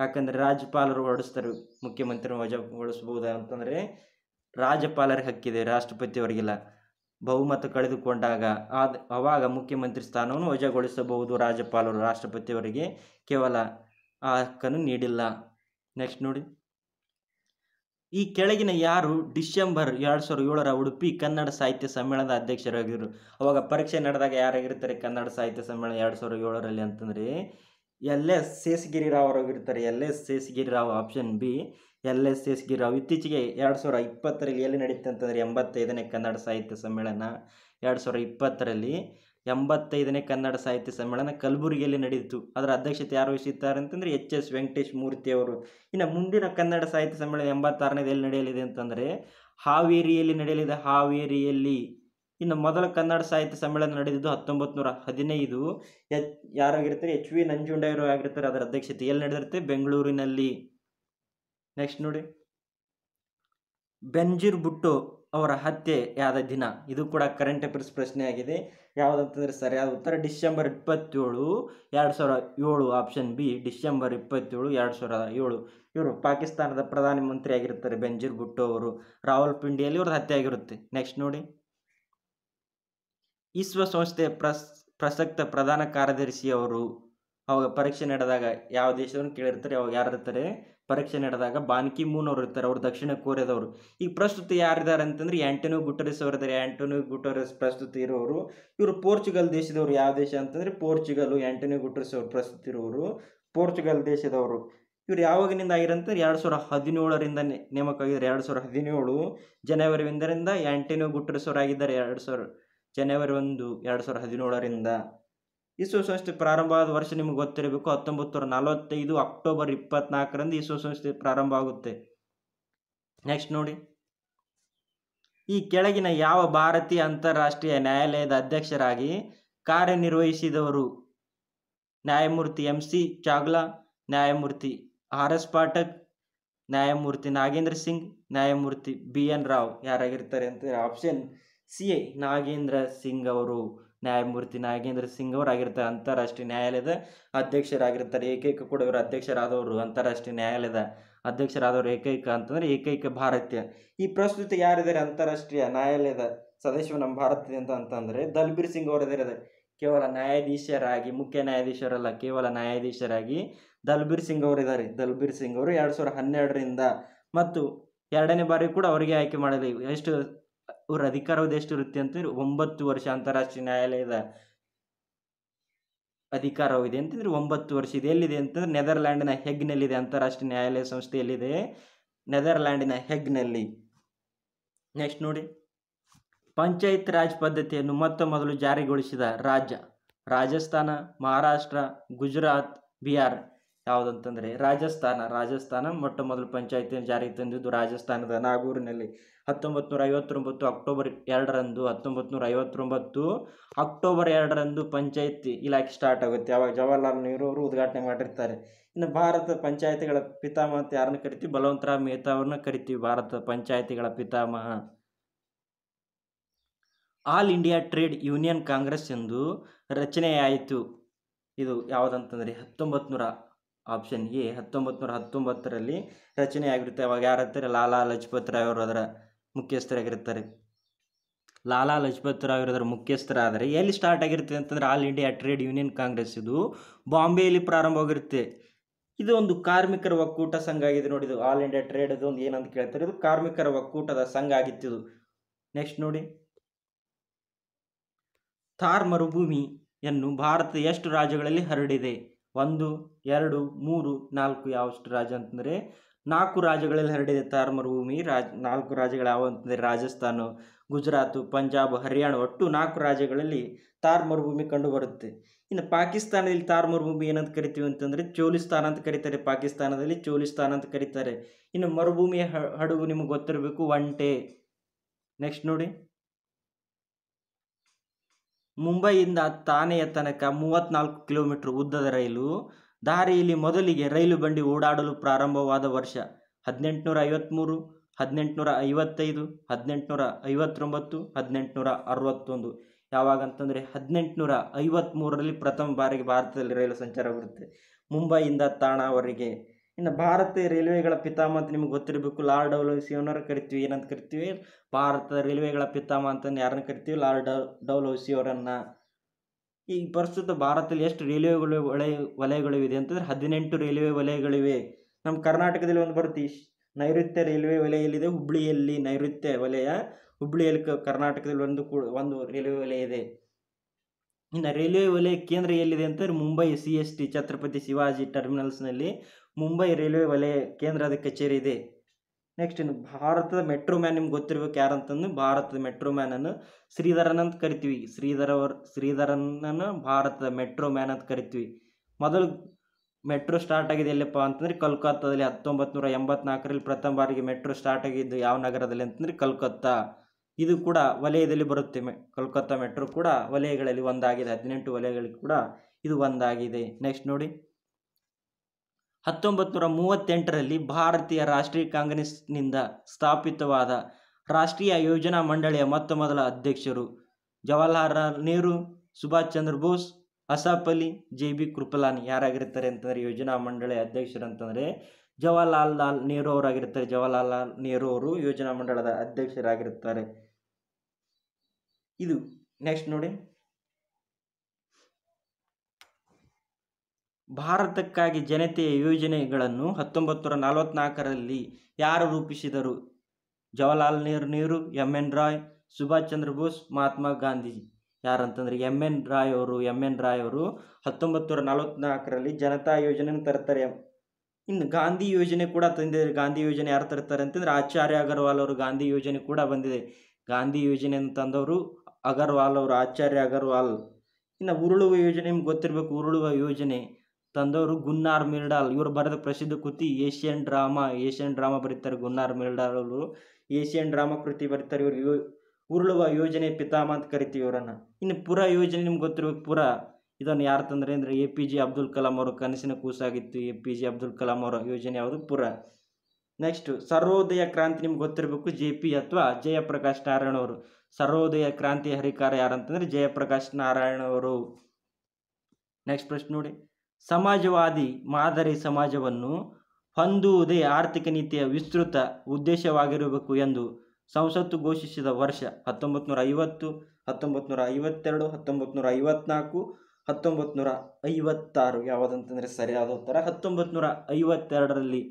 ಯಾಕಂದರೆ ರಾಜ್ಯಪಾಲರು ಹೊರಡಿಸ್ತಾರೆ ಮುಖ್ಯಮಂತ್ರಿ ವಜಗೊಳಿಸಬಹುದು ಅಂತಂದರೆ ರಾಜ್ಯಪಾಲರಿಗೆ ಹಕ್ಕಿದೆ ರಾಷ್ಟ್ರಪತಿಯವರಿಗೆಲ್ಲ ಬಹುಮತ ಕಳೆದುಕೊಂಡಾಗ ಆದ ಅವಾಗ ಮುಖ್ಯಮಂತ್ರಿ ಸ್ಥಾನವನ್ನು ವಜಾಗೊಳಿಸಬಹುದು ರಾಜ್ಯಪಾಲರು ರಾಷ್ಟ್ರಪತಿಯವರಿಗೆ ಕೇವಲ ಆ ಹಕ್ಕನ್ನು ನೀಡಿಲ್ಲ ನೆಕ್ಸ್ಟ್ ನೋಡಿ ಈ ಕೆಳಗಿನ ಯಾರು ಡಿಸೆಂಬರ್ ಎರಡು ಸಾವಿರದ ಏಳರ ಉಡುಪಿ ಕನ್ನಡ ಸಾಹಿತ್ಯ ಸಮ್ಮೇಳನದ ಅಧ್ಯಕ್ಷರಾಗಿದ್ದರು ಅವಾಗ ಪರೀಕ್ಷೆ ನಡೆದಾಗ ಯಾರಾಗಿರ್ತಾರೆ ಕನ್ನಡ ಸಾಹಿತ್ಯ ಸಮ್ಮೇಳನ ಎರಡು ಸಾವಿರದ ಏಳರಲ್ಲಿ ಅಂತಂದರೆ ಎಲ್ ಎಸ್ ಶೇಷಗಿರಿರಾವ್ ಅವರಾಗಿರ್ತಾರೆ L S Seshagiri Rao option B L S Seshagiri Rao ಇತ್ತೀಚೆಗೆ ಎರಡು ಸಾವಿರ ಇಪ್ಪತ್ತರಲ್ಲಿ ಎಲ್ಲಿ ನಡೆಯುತ್ತೆ ಅಂತಂದರೆ ಎಂಬತ್ತೈದನೇ ಕನ್ನಡ ಸಾಹಿತ್ಯ ಸಮ್ಮೇಳನ ಎರಡು ಸಾವಿರ ಇಪ್ಪತ್ತರಲ್ಲಿ ಎಂಬತ್ತೈದನೇ ಕನ್ನಡ ಸಾಹಿತ್ಯ ಸಮ್ಮೇಳನ ಕಲಬುರಗಿಯಲ್ಲಿ ನಡೆಯಿತು ಅದರ ಅಧ್ಯಕ್ಷತೆ ಯಾರು ವಹಿಸಿದ್ದಾರೆ ಅಂತಂದರೆ ಎಚ್ ಎಸ್ ವೆಂಕಟೇಶ್ ಮೂರ್ತಿ ಅವರು ಇನ್ನು ಮುಂದಿನ ಕನ್ನಡ ಸಾಹಿತ್ಯ ಸಮ್ಮೇಳನ ಎಂಬತ್ತಾರನೇದು ಎಲ್ಲಿ ನಡೆಯಲಿದೆ ಅಂತಂದರೆ ಹಾವೇರಿಯಲ್ಲಿ ನಡೆಯಲಿದೆ ಹಾವೇರಿಯಲ್ಲಿ ಇನ್ನು ಮೊದಲ ಕನ್ನಡ ಸಾಹಿತ್ಯ ಸಮ್ಮೇಳನ ನಡೆದಿದ್ದು ಹತ್ತೊಂಬತ್ತು ನೂರ ಹದಿನೈದು ಎಚ್ ಯಾರಾಗಿರ್ತಾರೆ ಎಚ್ ವಿ ನಂಜುಂಡಯ್ಯರು ಆಗಿರ್ತಾರೆ ಅದರ ಅಧ್ಯಕ್ಷತೆ ಎಲ್ಲಿ ನಡೆದಿರುತ್ತೆ ಬೆಂಗಳೂರಿನಲ್ಲಿ ನೆಕ್ಸ್ಟ್ ನೋಡಿ ಬೆಂಜಿರ್ ಬುಟ್ಟು ಅವರ ಹತ್ಯೆಯಾದ ದಿನ ಇದು ಕೂಡ ಕರೆಂಟ್ ಅಫೇರ್ಸ್ ಪ್ರಶ್ನೆಯಾಗಿದೆ ಯಾವುದಂತಂದರೆ ಸರಿಯಾದ ಉತ್ತರ ಡಿಸೆಂಬರ್ ಇಪ್ಪತ್ತೇಳು ಎರಡು ಸಾವಿರ ಏಳು ಆಪ್ಷನ್ ಬಿ ಡಿಸೆಂಬರ್ ಇಪ್ಪತ್ತೇಳು ಎರಡು ಸಾವಿರದ ಏಳು ಇವರು ಪಾಕಿಸ್ತಾನದ ಪ್ರಧಾನ ಮಂತ್ರಿ ಆಗಿರ್ತಾರೆ ಬೆಂಜೀರ್ ಭುಟ್ಟು ಅವರು ರಾವಲ್ಪಿಂಡಿಯಲ್ಲಿ ಇವ್ರದ್ದು ಹತ್ಯೆ ಆಗಿರುತ್ತೆ ನೆಕ್ಸ್ಟ್ ನೋಡಿ ವಿಶ್ವಸಂಸ್ಥೆಯ ಪ್ರಸ್ ಪ್ರಸಕ್ತ ಪ್ರಧಾನ ಕಾರ್ಯದರ್ಶಿ ಅವರು ಅವಾಗ ಪರೀಕ್ಷೆ ನಡೆದಾಗ ಯಾವ ದೇಶವನ್ನು ಕೇಳಿರ್ತಾರೆ ಅವಾಗ ಯಾರಿರ್ತಾರೆ ಪರೀಕ್ಷೆ ನಡೆದಾಗ ಬಾನ್ಕಿ ಮೂನ್ ಅವರು ಇರ್ತಾರೆ ಅವರು ದಕ್ಷಿಣ ಕೊರಿಯಾದವರು ಈಗ ಪ್ರಸ್ತುತ ಯಾರಿದ್ದಾರೆ ಅಂತಂದ್ರೆ ಆಂಟೋನಿಯೋ ಗುಟರೆಸ್ ಅವರು ಇದ್ದಾರೆ ಆಂಟೋನಿಯೋ ಗುಟರೆಸ್ ಪ್ರಸ್ತುತ ಇರೋರು ಇವರು ಪೋರ್ಚುಗಲ್ ದೇಶದವರು ಯಾವ ದೇಶ ಅಂತಂದ್ರೆ ಪೋರ್ಚುಗಲ್ ಆಂಟೋನಿಯೋ ಗುಟರೆಸ್ ಅವರು ಪ್ರಸ್ತುತ ಇರೋರು ಪೋರ್ಚುಗಲ್ ದೇಶದವರು ಇವ್ರು ಯಾವಾಗಿನಿಂದ ಆಗಿರಂತಾರೆ ಎರಡು ಸಾವಿರ ಹದಿನೇಳರಿಂದ ನೇಮಕ ಆಗಿದ್ದಾರೆ ಎರಡು ಸಾವಿರ ಹದಿನೇಳು ಜನವರಿ ಒಂದರಿಂದ ಆ್ಯಂಟನೋ ಗುಟರೆಸ್ ಅವರಾಗಿದ್ದಾರೆ ಎರಡು ಸಾವಿರ ಜನವರಿ ಒಂದು ಎರಡು ಸಾವಿರ ಹದಿನೇಳರಿಂದ ವಿಶ್ವಸಂಸ್ಥೆ ಪ್ರಾರಂಭವಾದ ವರ್ಷ ನಿಮಗೆ ಗೊತ್ತಿರಬೇಕು ಹತ್ತೊಂಬತ್ತು ನಲವತ್ತೈದು ಅಕ್ಟೋಬರ್ ಇಪ್ಪತ್ನಾಲ್ಕರಂದು ವಿಶ್ವಸಂಸ್ಥೆ ಪ್ರಾರಂಭ ಆಗುತ್ತೆ ನೆಕ್ಸ್ಟ್ ನೋಡಿ ಈ ಕೆಳಗಿನ ಯಾವ ಭಾರತೀಯ ಅಂತಾರಾಷ್ಟ್ರೀಯ ನ್ಯಾಯಾಲಯದ ಅಧ್ಯಕ್ಷರಾಗಿ ಕಾರ್ಯನಿರ್ವಹಿಸಿದವರು ನ್ಯಾಯಮೂರ್ತಿ ಎಂ ಸಿ ಚಾಗ್ಲಾ ನ್ಯಾಯಮೂರ್ತಿ ಆರ್ ಎಸ್ ಪಾಠಕ್ ನ್ಯಾಯಮೂರ್ತಿ ನಾಗೇಂದ್ರ ಸಿಂಗ್ ನ್ಯಾಯಮೂರ್ತಿ ಬಿ ಎನ್ ರಾವ್ ಯಾರಾಗಿರ್ತಾರೆ ಅಂತ option C A Nagendra Singh ಅವರು ನ್ಯಾಯಮೂರ್ತಿ ನಾಗೇಂದ್ರ ಸಿಂಗ್ ಅವರು ಆಗಿರ್ತಾರೆ ಅಂತಾರಾಷ್ಟ್ರೀಯ ನ್ಯಾಯಾಲಯದ ಅಧ್ಯಕ್ಷರಾಗಿರ್ತಾರೆ ಏಕೈಕ ಕೂಡ ಇವರು ಅಧ್ಯಕ್ಷರಾದವರು ಅಂತಾರಾಷ್ಟ್ರೀಯ ನ್ಯಾಯಾಲಯದ ಅಧ್ಯಕ್ಷರಾದವರು ಏಕೈಕ ಅಂತಂದ್ರೆ ಏಕೈಕ ಭಾರತೀಯ ಈ ಪ್ರಸ್ತುತ ಯಾರಿದ್ದಾರೆ ಅಂತಾರಾಷ್ಟ್ರೀಯ ನ್ಯಾಯಾಲಯದ ಸದಸ್ಯರು ನಮ್ಮ ಅಂತ ಅಂತಂದರೆ ದಲ್ಬೀರ್ ಸಿಂಗ್ ಇದ್ದಾರೆ ಕೇವಲ ನ್ಯಾಯಾಧೀಶರಾಗಿ ಮುಖ್ಯ ನ್ಯಾಯಾಧೀಶರಲ್ಲ ಕೇವಲ ನ್ಯಾಯಾಧೀಶರಾಗಿ ದಲ್ಬೀರ್ ಸಿಂಗ್ ಇದ್ದಾರೆ ದಲ್ಬೀರ್ ಸಿಂಗ್ ಅವರು ಎರಡು ಸಾವಿರದ ಹನ್ನೆರಡರಿಂದ ಮತ್ತು ಎರಡನೇ ಬಾರಿ ಕೂಡ ಅವರಿಗೆ ಆಯ್ಕೆ ಮಾಡಲಿ ಎಷ್ಟು ಅವ್ರ ಅಧಿಕಾರವಾದ ಇರುತ್ತೆ ಅಂತಂದ್ರೆ ಒಂಬತ್ತು ವರ್ಷ ಅಂತಾರಾಷ್ಟ್ರೀಯ ನ್ಯಾಯಾಲಯದ ಅಧಿಕಾರವಿದೆ ಅಂತಂದ್ರೆ ಒಂಬತ್ತು ವರ್ಷ ಇದೆ ಎಲ್ಲಿದೆ ಅಂತಂದ್ರೆ ನೆದರ್ಲ್ಯಾಂಡಿನ ಹೆಗ್ನಲ್ಲಿದೆ ಅಂತಾರಾಷ್ಟ್ರೀಯ ನ್ಯಾಯಾಲಯ ಸಂಸ್ಥೆ ಎಲ್ಲಿದೆ ನೆದರ್ಲ್ಯಾಂಡಿನ ಹೆಗ್ನಲ್ಲಿ ನೆಕ್ಸ್ಟ್ ನೋಡಿ ಪಂಚಾಯತ್ ರಾಜ್ ಪದ್ಧತಿಯನ್ನು ಮೊತ್ತ ಮೊದಲು ಜಾರಿಗೊಳಿಸಿದ ರಾಜ್ಯ ರಾಜಸ್ಥಾನ ಮಹಾರಾಷ್ಟ್ರ ಗುಜರಾತ್ ಬಿಹಾರ್ ಯಾವುದಂತಂದರೆ ರಾಜಸ್ಥಾನ ರಾಜಸ್ಥಾನ ಮೊಟ್ಟ ಮೊದಲು ಪಂಚಾಯಿತಿಯನ್ನು ಜಾರಿಗೆ ತಂದಿದ್ದು ರಾಜಸ್ಥಾನದ ನಾಗೂರಿನಲ್ಲಿ ಹತ್ತೊಂಬತ್ತು ನೂರ ಐವತ್ತೊಂಬತ್ತು ಅಕ್ಟೋಬರ್ ಎರಡರಂದು ಹತ್ತೊಂಬತ್ತು ನೂರ ಐವತ್ತೊಂಬತ್ತು ಅಕ್ಟೋಬರ್ ಎರಡರಂದು ಪಂಚಾಯತಿ ಇಲಾಖೆ ಸ್ಟಾರ್ಟ್ ಆಗುತ್ತೆ ಯಾವಾಗ ಜವಾಹರ್ಲಾಲ್ ನೆಹರು ಅವರು ಉದ್ಘಾಟನೆ ಮಾಡಿರ್ತಾರೆ ಇನ್ನು ಭಾರತ ಪಂಚಾಯತಿಗಳ ಪಿತಾಮಹ ಅಂತ ಯಾರನ್ನ ಕರಿತೀವಿ ಬಲವಂತರಾವ್ ಮೆಹ್ತಾ ಅವ್ರನ್ನ ಕರಿತೀವಿ ಭಾರತ ಪಂಚಾಯತಿಗಳ ಪಿತಾಮಹ all India trade union congress ಎಂದು ರಚನೆಯಾಯಿತು ಇದು ಯಾವುದಂತಂದರೆ ಹತ್ತೊಂಬತ್ತು ನೂರ ಆಪ್ಷನ್ ಎ ಹತ್ತೊಂಬತ್ತು ನೂರ ಹತ್ತೊಂಬತ್ತರಲ್ಲಿ ರಚನೆಯಾಗಿರುತ್ತೆ ಅವಾಗ ಯಾರಂತಾರೆ ಲಾಲಾ ಲಜಪತ್ ರಾಯ್ ಅವರು ಅದರ ಮುಖ್ಯಸ್ಥರಾಗಿರ್ತಾರೆ ಲಾಲಾ ಲಜಪತ್ ರಾವ್ ಇರೋದ್ರ ಮುಖ್ಯಸ್ಥರಾದರೆ ಎಲ್ಲಿ ಸ್ಟಾರ್ಟ್ ಆಗಿರುತ್ತೆ ಅಂತಂದರೆ all India trade union congress ಇದು ಬಾಂಬೆಯಲ್ಲಿ ಪ್ರಾರಂಭವಾಗಿರುತ್ತೆ ಇದು ಒಂದು ಕಾರ್ಮಿಕರ ಒಕ್ಕೂಟ ಸಂಘ ಆಗಿದೆ ನೋಡಿದು ಆಲ್ ಇಂಡಿಯಾ ಟ್ರೇಡ್ ಇದು ಒಂದು ಏನಂತ ಕೇಳ್ತಾರೆ ಇದು ಕಾರ್ಮಿಕರ ಒಕ್ಕೂಟದ ಸಂಘ ಆಗಿತ್ತಿದು ನೆಕ್ಸ್ಟ್ ನೋಡಿ ಥಾರ್ ಮರುಭೂಮಿಯನ್ನು ಭಾರತದ ಎಷ್ಟು ರಾಜ್ಯಗಳಲ್ಲಿ ಹರಡಿದೆ ಒಂದು ಎರಡು ಮೂರು ನಾಲ್ಕು ಯಾವಷ್ಟು ರಾಜ್ಯ ಅಂತಂದರೆ ನಾಲ್ಕು ರಾಜ್ಯಗಳಲ್ಲಿ ಹರಡಿದೆ ತಾರ್ ಮರುಭೂಮಿ ರಾಜ್ ನಾಲ್ಕು ರಾಜ್ಯಗಳು ಯಾವ ಅಂತಂದರೆ ರಾಜಸ್ಥಾನ ಗುಜರಾತ್ ಪಂಜಾಬ್ ಹರಿಯಾಣ ಒಟ್ಟು ನಾಲ್ಕು ರಾಜ್ಯಗಳಲ್ಲಿ ತಾರ್ ಮರುಭೂಮಿ ಕಂಡುಬರುತ್ತೆ ಇನ್ನು ಪಾಕಿಸ್ತಾನದಲ್ಲಿ ತಾರ್ ಮರುಭೂಮಿ ಏನಂತ ಕರಿತೀವಿ ಅಂತಂದರೆ ಚೋಲಿಸ್ತಾನ ಅಂತ ಕರೀತಾರೆ ಪಾಕಿಸ್ತಾನದಲ್ಲಿ ಚೋಲಿಸ್ತಾನ ಅಂತ ಕರೀತಾರೆ ಇನ್ನು ಮರುಭೂಮಿಯ ಹಡಗು ನಿಮಗೆ ಗೊತ್ತಿರಬೇಕು ಒಂಟೆ ನೆಕ್ಸ್ಟ್ ನೋಡಿ ಮುಂಬೈಯಿಂದ ತಾನೆಯ ತನಕ ಮೂವತ್ನಾಲ್ಕು ಕಿಲೋಮೀಟರ್ ಉದ್ದದ ರೈಲು ದಾರಿಯಲ್ಲಿ ಮೊದಲಿಗೆ ರೈಲು ಬಂಡಿ ಓಡಾಡಲು ಪ್ರಾರಂಭವಾದ ವರ್ಷ ಹದಿನೆಂಟುನೂರ ಐವತ್ತ್ಮೂರು ಹದಿನೆಂಟುನೂರ ಐವತ್ತೈದು ಹದಿನೆಂಟುನೂರ ಐವತ್ತೊಂಬತ್ತು ಹದಿನೆಂಟುನೂರ ಅರವತ್ತೊಂದು ಯಾವಾಗಂತಂದರೆ ಹದಿನೆಂಟುನೂರ ಐವತ್ತ್ಮೂರರಲ್ಲಿ ಪ್ರಥಮ ಬಾರಿಗೆ ಭಾರತದಲ್ಲಿ ರೈಲು ಸಂಚಾರ ಬರುತ್ತೆ ಮುಂಬೈಯಿಂದ ತಾಣವರೆಗೆ ಇನ್ನು ಭಾರತೀಯ ರೈಲ್ವೆಗಳ ಪಿತಾಮಹ ಅಂತ ನಿಮ್ಗೆ ಗೊತ್ತಿರಬೇಕು ಲಾರ್ಡ್ ಡೌಲೌಸಿಯವನವ್ರು ಕರಿತೀವಿ ಏನಂತ ಕರಿತೀವಿ ಭಾರತದ ರೈಲ್ವೆಗಳ ಪಿತಾಮಹ ಅಂತ ಯಾರನ್ನ ಕರಿತೀವಿ ಲಾರ್ಡ್ ಡೌಲೌಸಿ ಅವರನ್ನು ಈ ಪ್ರಸ್ತುತ ಭಾರತದಲ್ಲಿ ಎಷ್ಟು ರೈಲ್ವೆಗಳು ವಲಯ ವಲಯಗಳಿವೆ ಅಂತಂದ್ರೆ ಹದಿನೆಂಟು ರೈಲ್ವೆ ವಲಯಗಳಿವೆ ನಮ್ಮ ಕರ್ನಾಟಕದಲ್ಲಿ ಒಂದು ಬರುತ್ತೆ ನೈಋತ್ಯ ರೈಲ್ವೆ ವಲಯ ಎಲ್ಲಿದೆ ಹುಬ್ಳಿಯಲ್ಲಿ ನೈಋತ್ಯ ವಲಯ ಹುಬ್ಳಿಯಲ್ಲಿ ಕರ್ನಾಟಕದಲ್ಲಿ ಒಂದು ಕೂಡ ಒಂದು ರೈಲ್ವೆ ವಲಯ ಇದೆ ಇನ್ನು ರೈಲ್ವೆ ವಲಯ ಕೇಂದ್ರ ಎಲ್ಲಿದೆ ಅಂತಂದ್ರೆ Mumbai C S T Chhatrapati Shivaji ಟರ್ಮಿನಲ್ಸ್ನಲ್ಲಿ ಮುಂಬೈ ರೈಲ್ವೆ ವಲಯ ಕೇಂದ್ರದ ಕಚೇರಿ ಇದೆ ನೆಕ್ಸ್ಟ್ ಇನ್ನು ಭಾರತದ ಮೆಟ್ರೋ ಮ್ಯಾನ್ ನಿಮ್ಗೆ ಗೊತ್ತಿರ್ಬೇಕು ಯಾರಂತಂದು ಭಾರತದ ಮೆಟ್ರೋ ಮ್ಯಾನನ್ನು ಶ್ರೀಧರನ್ ಅಂತ ಕರಿತೀವಿ ಶ್ರೀಧರ ಶ್ರೀಧರನನ್ನು ಭಾರತದ ಮೆಟ್ರೋ ಮ್ಯಾನ್ ಅಂತ ಕರಿತೀವಿ ಮೊದಲು ಮೆಟ್ರೋ ಸ್ಟಾರ್ಟ್ ಆಗಿದೆ ಎಲ್ಲಪ್ಪ ಅಂತಂದರೆ ಕಲ್ಕತ್ತಾದಲ್ಲಿ ಹತ್ತೊಂಬತ್ತು ನೂರ ಎಂಬತ್ನಾಲ್ಕರಲ್ಲಿ ಪ್ರಥಮ ಬಾರಿಗೆ ಮೆಟ್ರೋ ಸ್ಟಾರ್ಟ್ ಆಗಿದ್ದು ಯಾವ ನಗರದಲ್ಲಿ ಅಂತಂದರೆ ಕಲ್ಕತ್ತಾ ಇದು ಕೂಡ ವಲಯದಲ್ಲಿ ಬರುತ್ತೆ ಮೆ ಕಲ್ಕತ್ತಾ ಮೆಟ್ರೋ ಕೂಡ ವಲಯಗಳಲ್ಲಿ ಒಂದಾಗಿದೆ ಹದಿನೆಂಟು ವಲಯಗಳಿಗೆ ಕೂಡ ಇದು ಒಂದಾಗಿದೆ ನೆಕ್ಸ್ಟ್ ನೋಡಿ ಹತ್ತೊಂಬತ್ತು ನೂರ ಮೂವತ್ತೆಂಟರಲ್ಲಿ ಭಾರತೀಯ ರಾಷ್ಟ್ರೀಯ ಕಾಂಗ್ರೆಸ್ನಿಂದ ಸ್ಥಾಪಿತವಾದ ರಾಷ್ಟ್ರೀಯ ಯೋಜನಾ ಮಂಡಳಿಯ ಮೊತ್ತ ಮೊದಲ ಅಧ್ಯಕ್ಷರು ಜವಾಹರಲಾಲ್ ನೆಹರು ಸುಭಾಷ್ ಚಂದ್ರ ಬೋಸ್ ಅಸಾಫ್ ಅಲಿ ಜೆ ಬಿ ಕೃಪಲಾನಿ ಯಾರಾಗಿರ್ತಾರೆ ಅಂತಂದರೆ ಯೋಜನಾ ಮಂಡಳಿಯ ಅಧ್ಯಕ್ಷರು ಅಂತಂದರೆ ಜವಾಹರ್ಲಾಲ್ ಲಾಲ್ ನೆಹರು ಅವರಾಗಿರ್ತಾರೆ ಜವಾಹರ್ಲಾಲ್ ಲಾಲ್ ನೆಹರು ಅವರು ಯೋಜನಾ ಮಂಡಳದ ಅಧ್ಯಕ್ಷರಾಗಿರ್ತಾರೆ ಇದು ನೆಕ್ಸ್ಟ್ ನೋಡಿ ಭಾರತಕ್ಕಾಗಿ ಜನತೆಯ ಯೋಜನೆಗಳನ್ನು ಹತ್ತೊಂಬತ್ತು ನೂರ ಯಾರು ರೂಪಿಸಿದರು ಜವಾಹರ್ಲಾಲ್ ನೆಹರು ನೆಹರು ಎಮ್ ಎನ್ ರಾಯ್ ಸುಭಾಷ್ ಚಂದ್ರ ಬೋಸ್ ಮಹಾತ್ಮ ಗಾಂಧೀಜಿ ಯಾರಂತಂದ್ರೆ ಎಮ್ ಎನ್ ರಾಯ್ ಅವರು ಎಮ್ ಎನ್ ರಾಯ್ ಅವರು ಹತ್ತೊಂಬತ್ತು ನೂರ ಜನತಾ ಯೋಜನೆಯನ್ನು ತರ್ತಾರೆ ಇನ್ನು ಗಾಂಧಿ ಯೋಜನೆ ಕೂಡ ತಂದಿದ್ದಾರೆ ಗಾಂಧಿ ಯೋಜನೆ ಯಾರು ತರ್ತಾರೆ ಅಂತಂದ್ರೆ ಆಚಾರ್ಯ ಅಗರ್ವಾಲ್ ಅವರು ಗಾಂಧಿ ಯೋಜನೆ ಕೂಡ ಬಂದಿದೆ ಗಾಂಧಿ ಯೋಜನೆಯನ್ನು ತಂದವರು ಅಗರ್ವಾಲ್ ಅವರು ಆಚಾರ್ಯ ಅಗರ್ವಾಲ್ ಇನ್ನು ಉರುಳುವ ಯೋಜನೆ ನಿಮ್ಗೆ ಗೊತ್ತಿರಬೇಕು ಉರುಳುವ ಯೋಜನೆ ತಂದವರು ಗುನ್ನಾರ್ ಮಿರ್ಡಾಲ್ ಇವರು ಬರೆದ ಪ್ರಸಿದ್ಧ ಕೃತಿ ಏಷ್ಯನ್ ಡ್ರಾಮಾ ಏಷ್ಯನ್ ಡ್ರಾಮಾ ಬರೀತಾರೆ ಗುನ್ನಾರ್ ಮಿರ್ಡಾಲ್ ಅವರು ಏಷ್ಯನ್ ಡ್ರಾಮಾ ಕೃತಿ ಬರೀತಾರೆ ಇವರು ಯೋ ಉರುಳುವ ಯೋಜನೆ ಪಿತಾಮ ಅಂತ ಕರಿತೀವಿ ಇವರನ್ನು ಇನ್ನು ಪುರ ಯೋಜನೆ ನಿಮ್ಗೆ ಗೊತ್ತಿರಬೇಕು ಪುರ ಇದನ್ನು ಯಾರು ತಂದರೆ ಅಂದರೆ A P J Abdul Kalam ಅವರು ಕನಸಿನ ಕೂಸಾಗಿತ್ತು A P J Abdul Kalam ಅವರ ಯೋಜನೆ ಯಾವುದು ಪುರ ನೆಕ್ಸ್ಟು ಸರ್ವೋದಯ ಕ್ರಾಂತಿ ನಿಮ್ಗೆ ಗೊತ್ತಿರಬೇಕು ಜೆ ಪಿ ಅಥವಾ ಜಯಪ್ರಕಾಶ್ ನಾರಾಯಣ ಅವರು ಸರ್ವೋದಯ ಕ್ರಾಂತಿ ಹರಿಕಾರ ಯಾರಂತಂದರೆ ಜಯಪ್ರಕಾಶ್ ನಾರಾಯಣ ಅವರು ನೆಕ್ಸ್ಟ್ ಪ್ರಶ್ನೆ ನೋಡಿ ಸಮಾಜವಾದಿ ಮಾದರಿ ಸಮಾಜವನ್ನು ಹೊಂದುವುದೇ ಆರ್ಥಿಕ ನೀತಿಯ ವಿಸ್ತೃತ ಉದ್ದೇಶವಾಗಿರಬೇಕು ಎಂದು ಸಂಸತ್ತು ಘೋಷಿಸಿದ ವರ್ಷ ಹತ್ತೊಂಬತ್ತು ನೂರ ಐವತ್ತು ಹತ್ತೊಂಬತ್ತು ನೂರ ಐವತ್ತೆರಡು ಹತ್ತೊಂಬತ್ತು ನೂರ ಐವತ್ನಾಲ್ಕು ಹತ್ತೊಂಬತ್ತು ನೂರ ಐವತ್ತಾರು ಯಾವುದಂತಂದರೆ ಸರಿಯಾದ ಉತ್ತರ ಹತ್ತೊಂಬತ್ತು ನೂರ ಐವತ್ತೆರಡರಲ್ಲಿ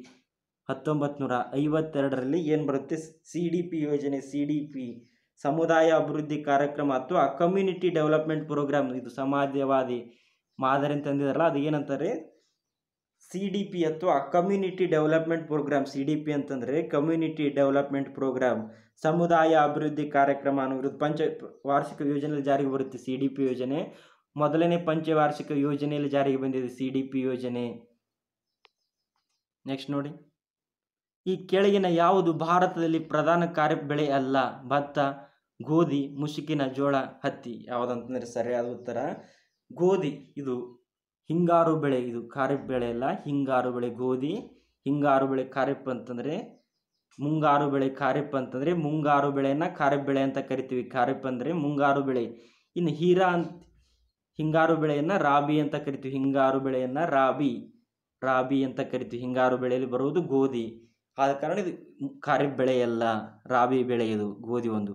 ಹತ್ತೊಂಬತ್ತು ನೂರ ಐವತ್ತೆರಡರಲ್ಲಿ ಏನು ಬರುತ್ತೆ ಸಿ ಡಿ ಪಿ ಯೋಜನೆ ಸಿ ಡಿ ಪಿ ಸಮುದಾಯ ಅಭಿವೃದ್ಧಿ ಕಾರ್ಯಕ್ರಮ ಅಥವಾ ಕಮ್ಯುನಿಟಿ ಡೆವಲಪ್ಮೆಂಟ್ ಪ್ರೋಗ್ರಾಮ್ ಇದು ಸಮಾಜವಾದಿ ಮಾದರಿ ಅಂತ ಅಂದಿದಾರಲ್ಲ ಅದು ಏನಂತಾರೆ ಸಿ ಡಿ ಪಿ ಅಥವಾ community development programme C D P ಅಂತಂದರೆ ಕಮ್ಯುನಿಟಿ ಡೆವಲಪ್ಮೆಂಟ್ ಪ್ರೋಗ್ರಾಮ್ ಸಮುದಾಯ ಅಭಿವೃದ್ಧಿ ಕಾರ್ಯಕ್ರಮ ಅನ್ನೋದು ಪಂಚ ವಾರ್ಷಿಕ ಯೋಜನೆಯಲ್ಲಿ ಜಾರಿಗೆ ಬರುತ್ತೆ ಸಿ ಡಿ ಪಿ ಯೋಜನೆ ಮೊದಲನೇ ಪಂಚವಾರ್ಷಿಕ ಯೋಜನೆಯಲ್ಲಿ ಜಾರಿಗೆ ಬಂದಿದೆ ಸಿ ಡಿ ಪಿ ಯೋಜನೆ ನೆಕ್ಸ್ಟ್ ನೋಡಿ ಈ ಕೆಳಗಿನ ಯಾವುದು ಭಾರತದಲ್ಲಿ ಪ್ರಧಾನ ಕಾರ್ಯ ಬೆಳೆ ಅಲ್ಲ ಭತ್ತ ಗೋಧಿ ಮುಸುಕಿನ ಜೋಳ ಹತ್ತಿ ಯಾವುದಂತಂದ್ರೆ ಸರಿಯಾದ ಉತ್ತರ ಗೋಧಿ ಇದು ಹಿಂಗಾರು ಬೆಳೆ ಇದು ಖಾರಿಫ್ ಬೆಳೆ ಅಲ್ಲ ಹಿಂಗಾರು ಬೆಳೆ ಗೋಧಿ ಹಿಂಗಾರು ಬೆಳೆ ಖಾರಿಫ್ ಅಂತಂದರೆ ಮುಂಗಾರು ಬೆಳೆ ಖಾರಿಫ್ ಅಂತಂದರೆ ಮುಂಗಾರು ಬೆಳೆಯನ್ನು ಖಾರಿಫ್ ಬೆಳೆ ಅಂತ ಕರಿತೀವಿ ಖಾರಿಫ್ ಅಂದರೆ ಮುಂಗಾರು ಬೆಳೆ ಇನ್ನು ಹೀರಾ ಅಂತ ಹಿಂಗಾರು ಬೆಳೆಯನ್ನು ರಾಬಿ ಅಂತ ಕರಿತೀವಿ ಹಿಂಗಾರು ಬೆಳೆಯನ್ನು ರಾಬಿ ರಾಬಿ ಅಂತ ಕರಿತೀವಿ ಹಿಂಗಾರು ಬೆಳೆಯಲ್ಲಿ ಬರುವುದು ಗೋಧಿ ಆದ ಕಾರಣ ಇದು ಖಾರಿಫ್ ಬೆಳೆಯಲ್ಲ ರಾಬಿ ಬೆಳೆ ಇದು ಗೋಧಿ ಒಂದು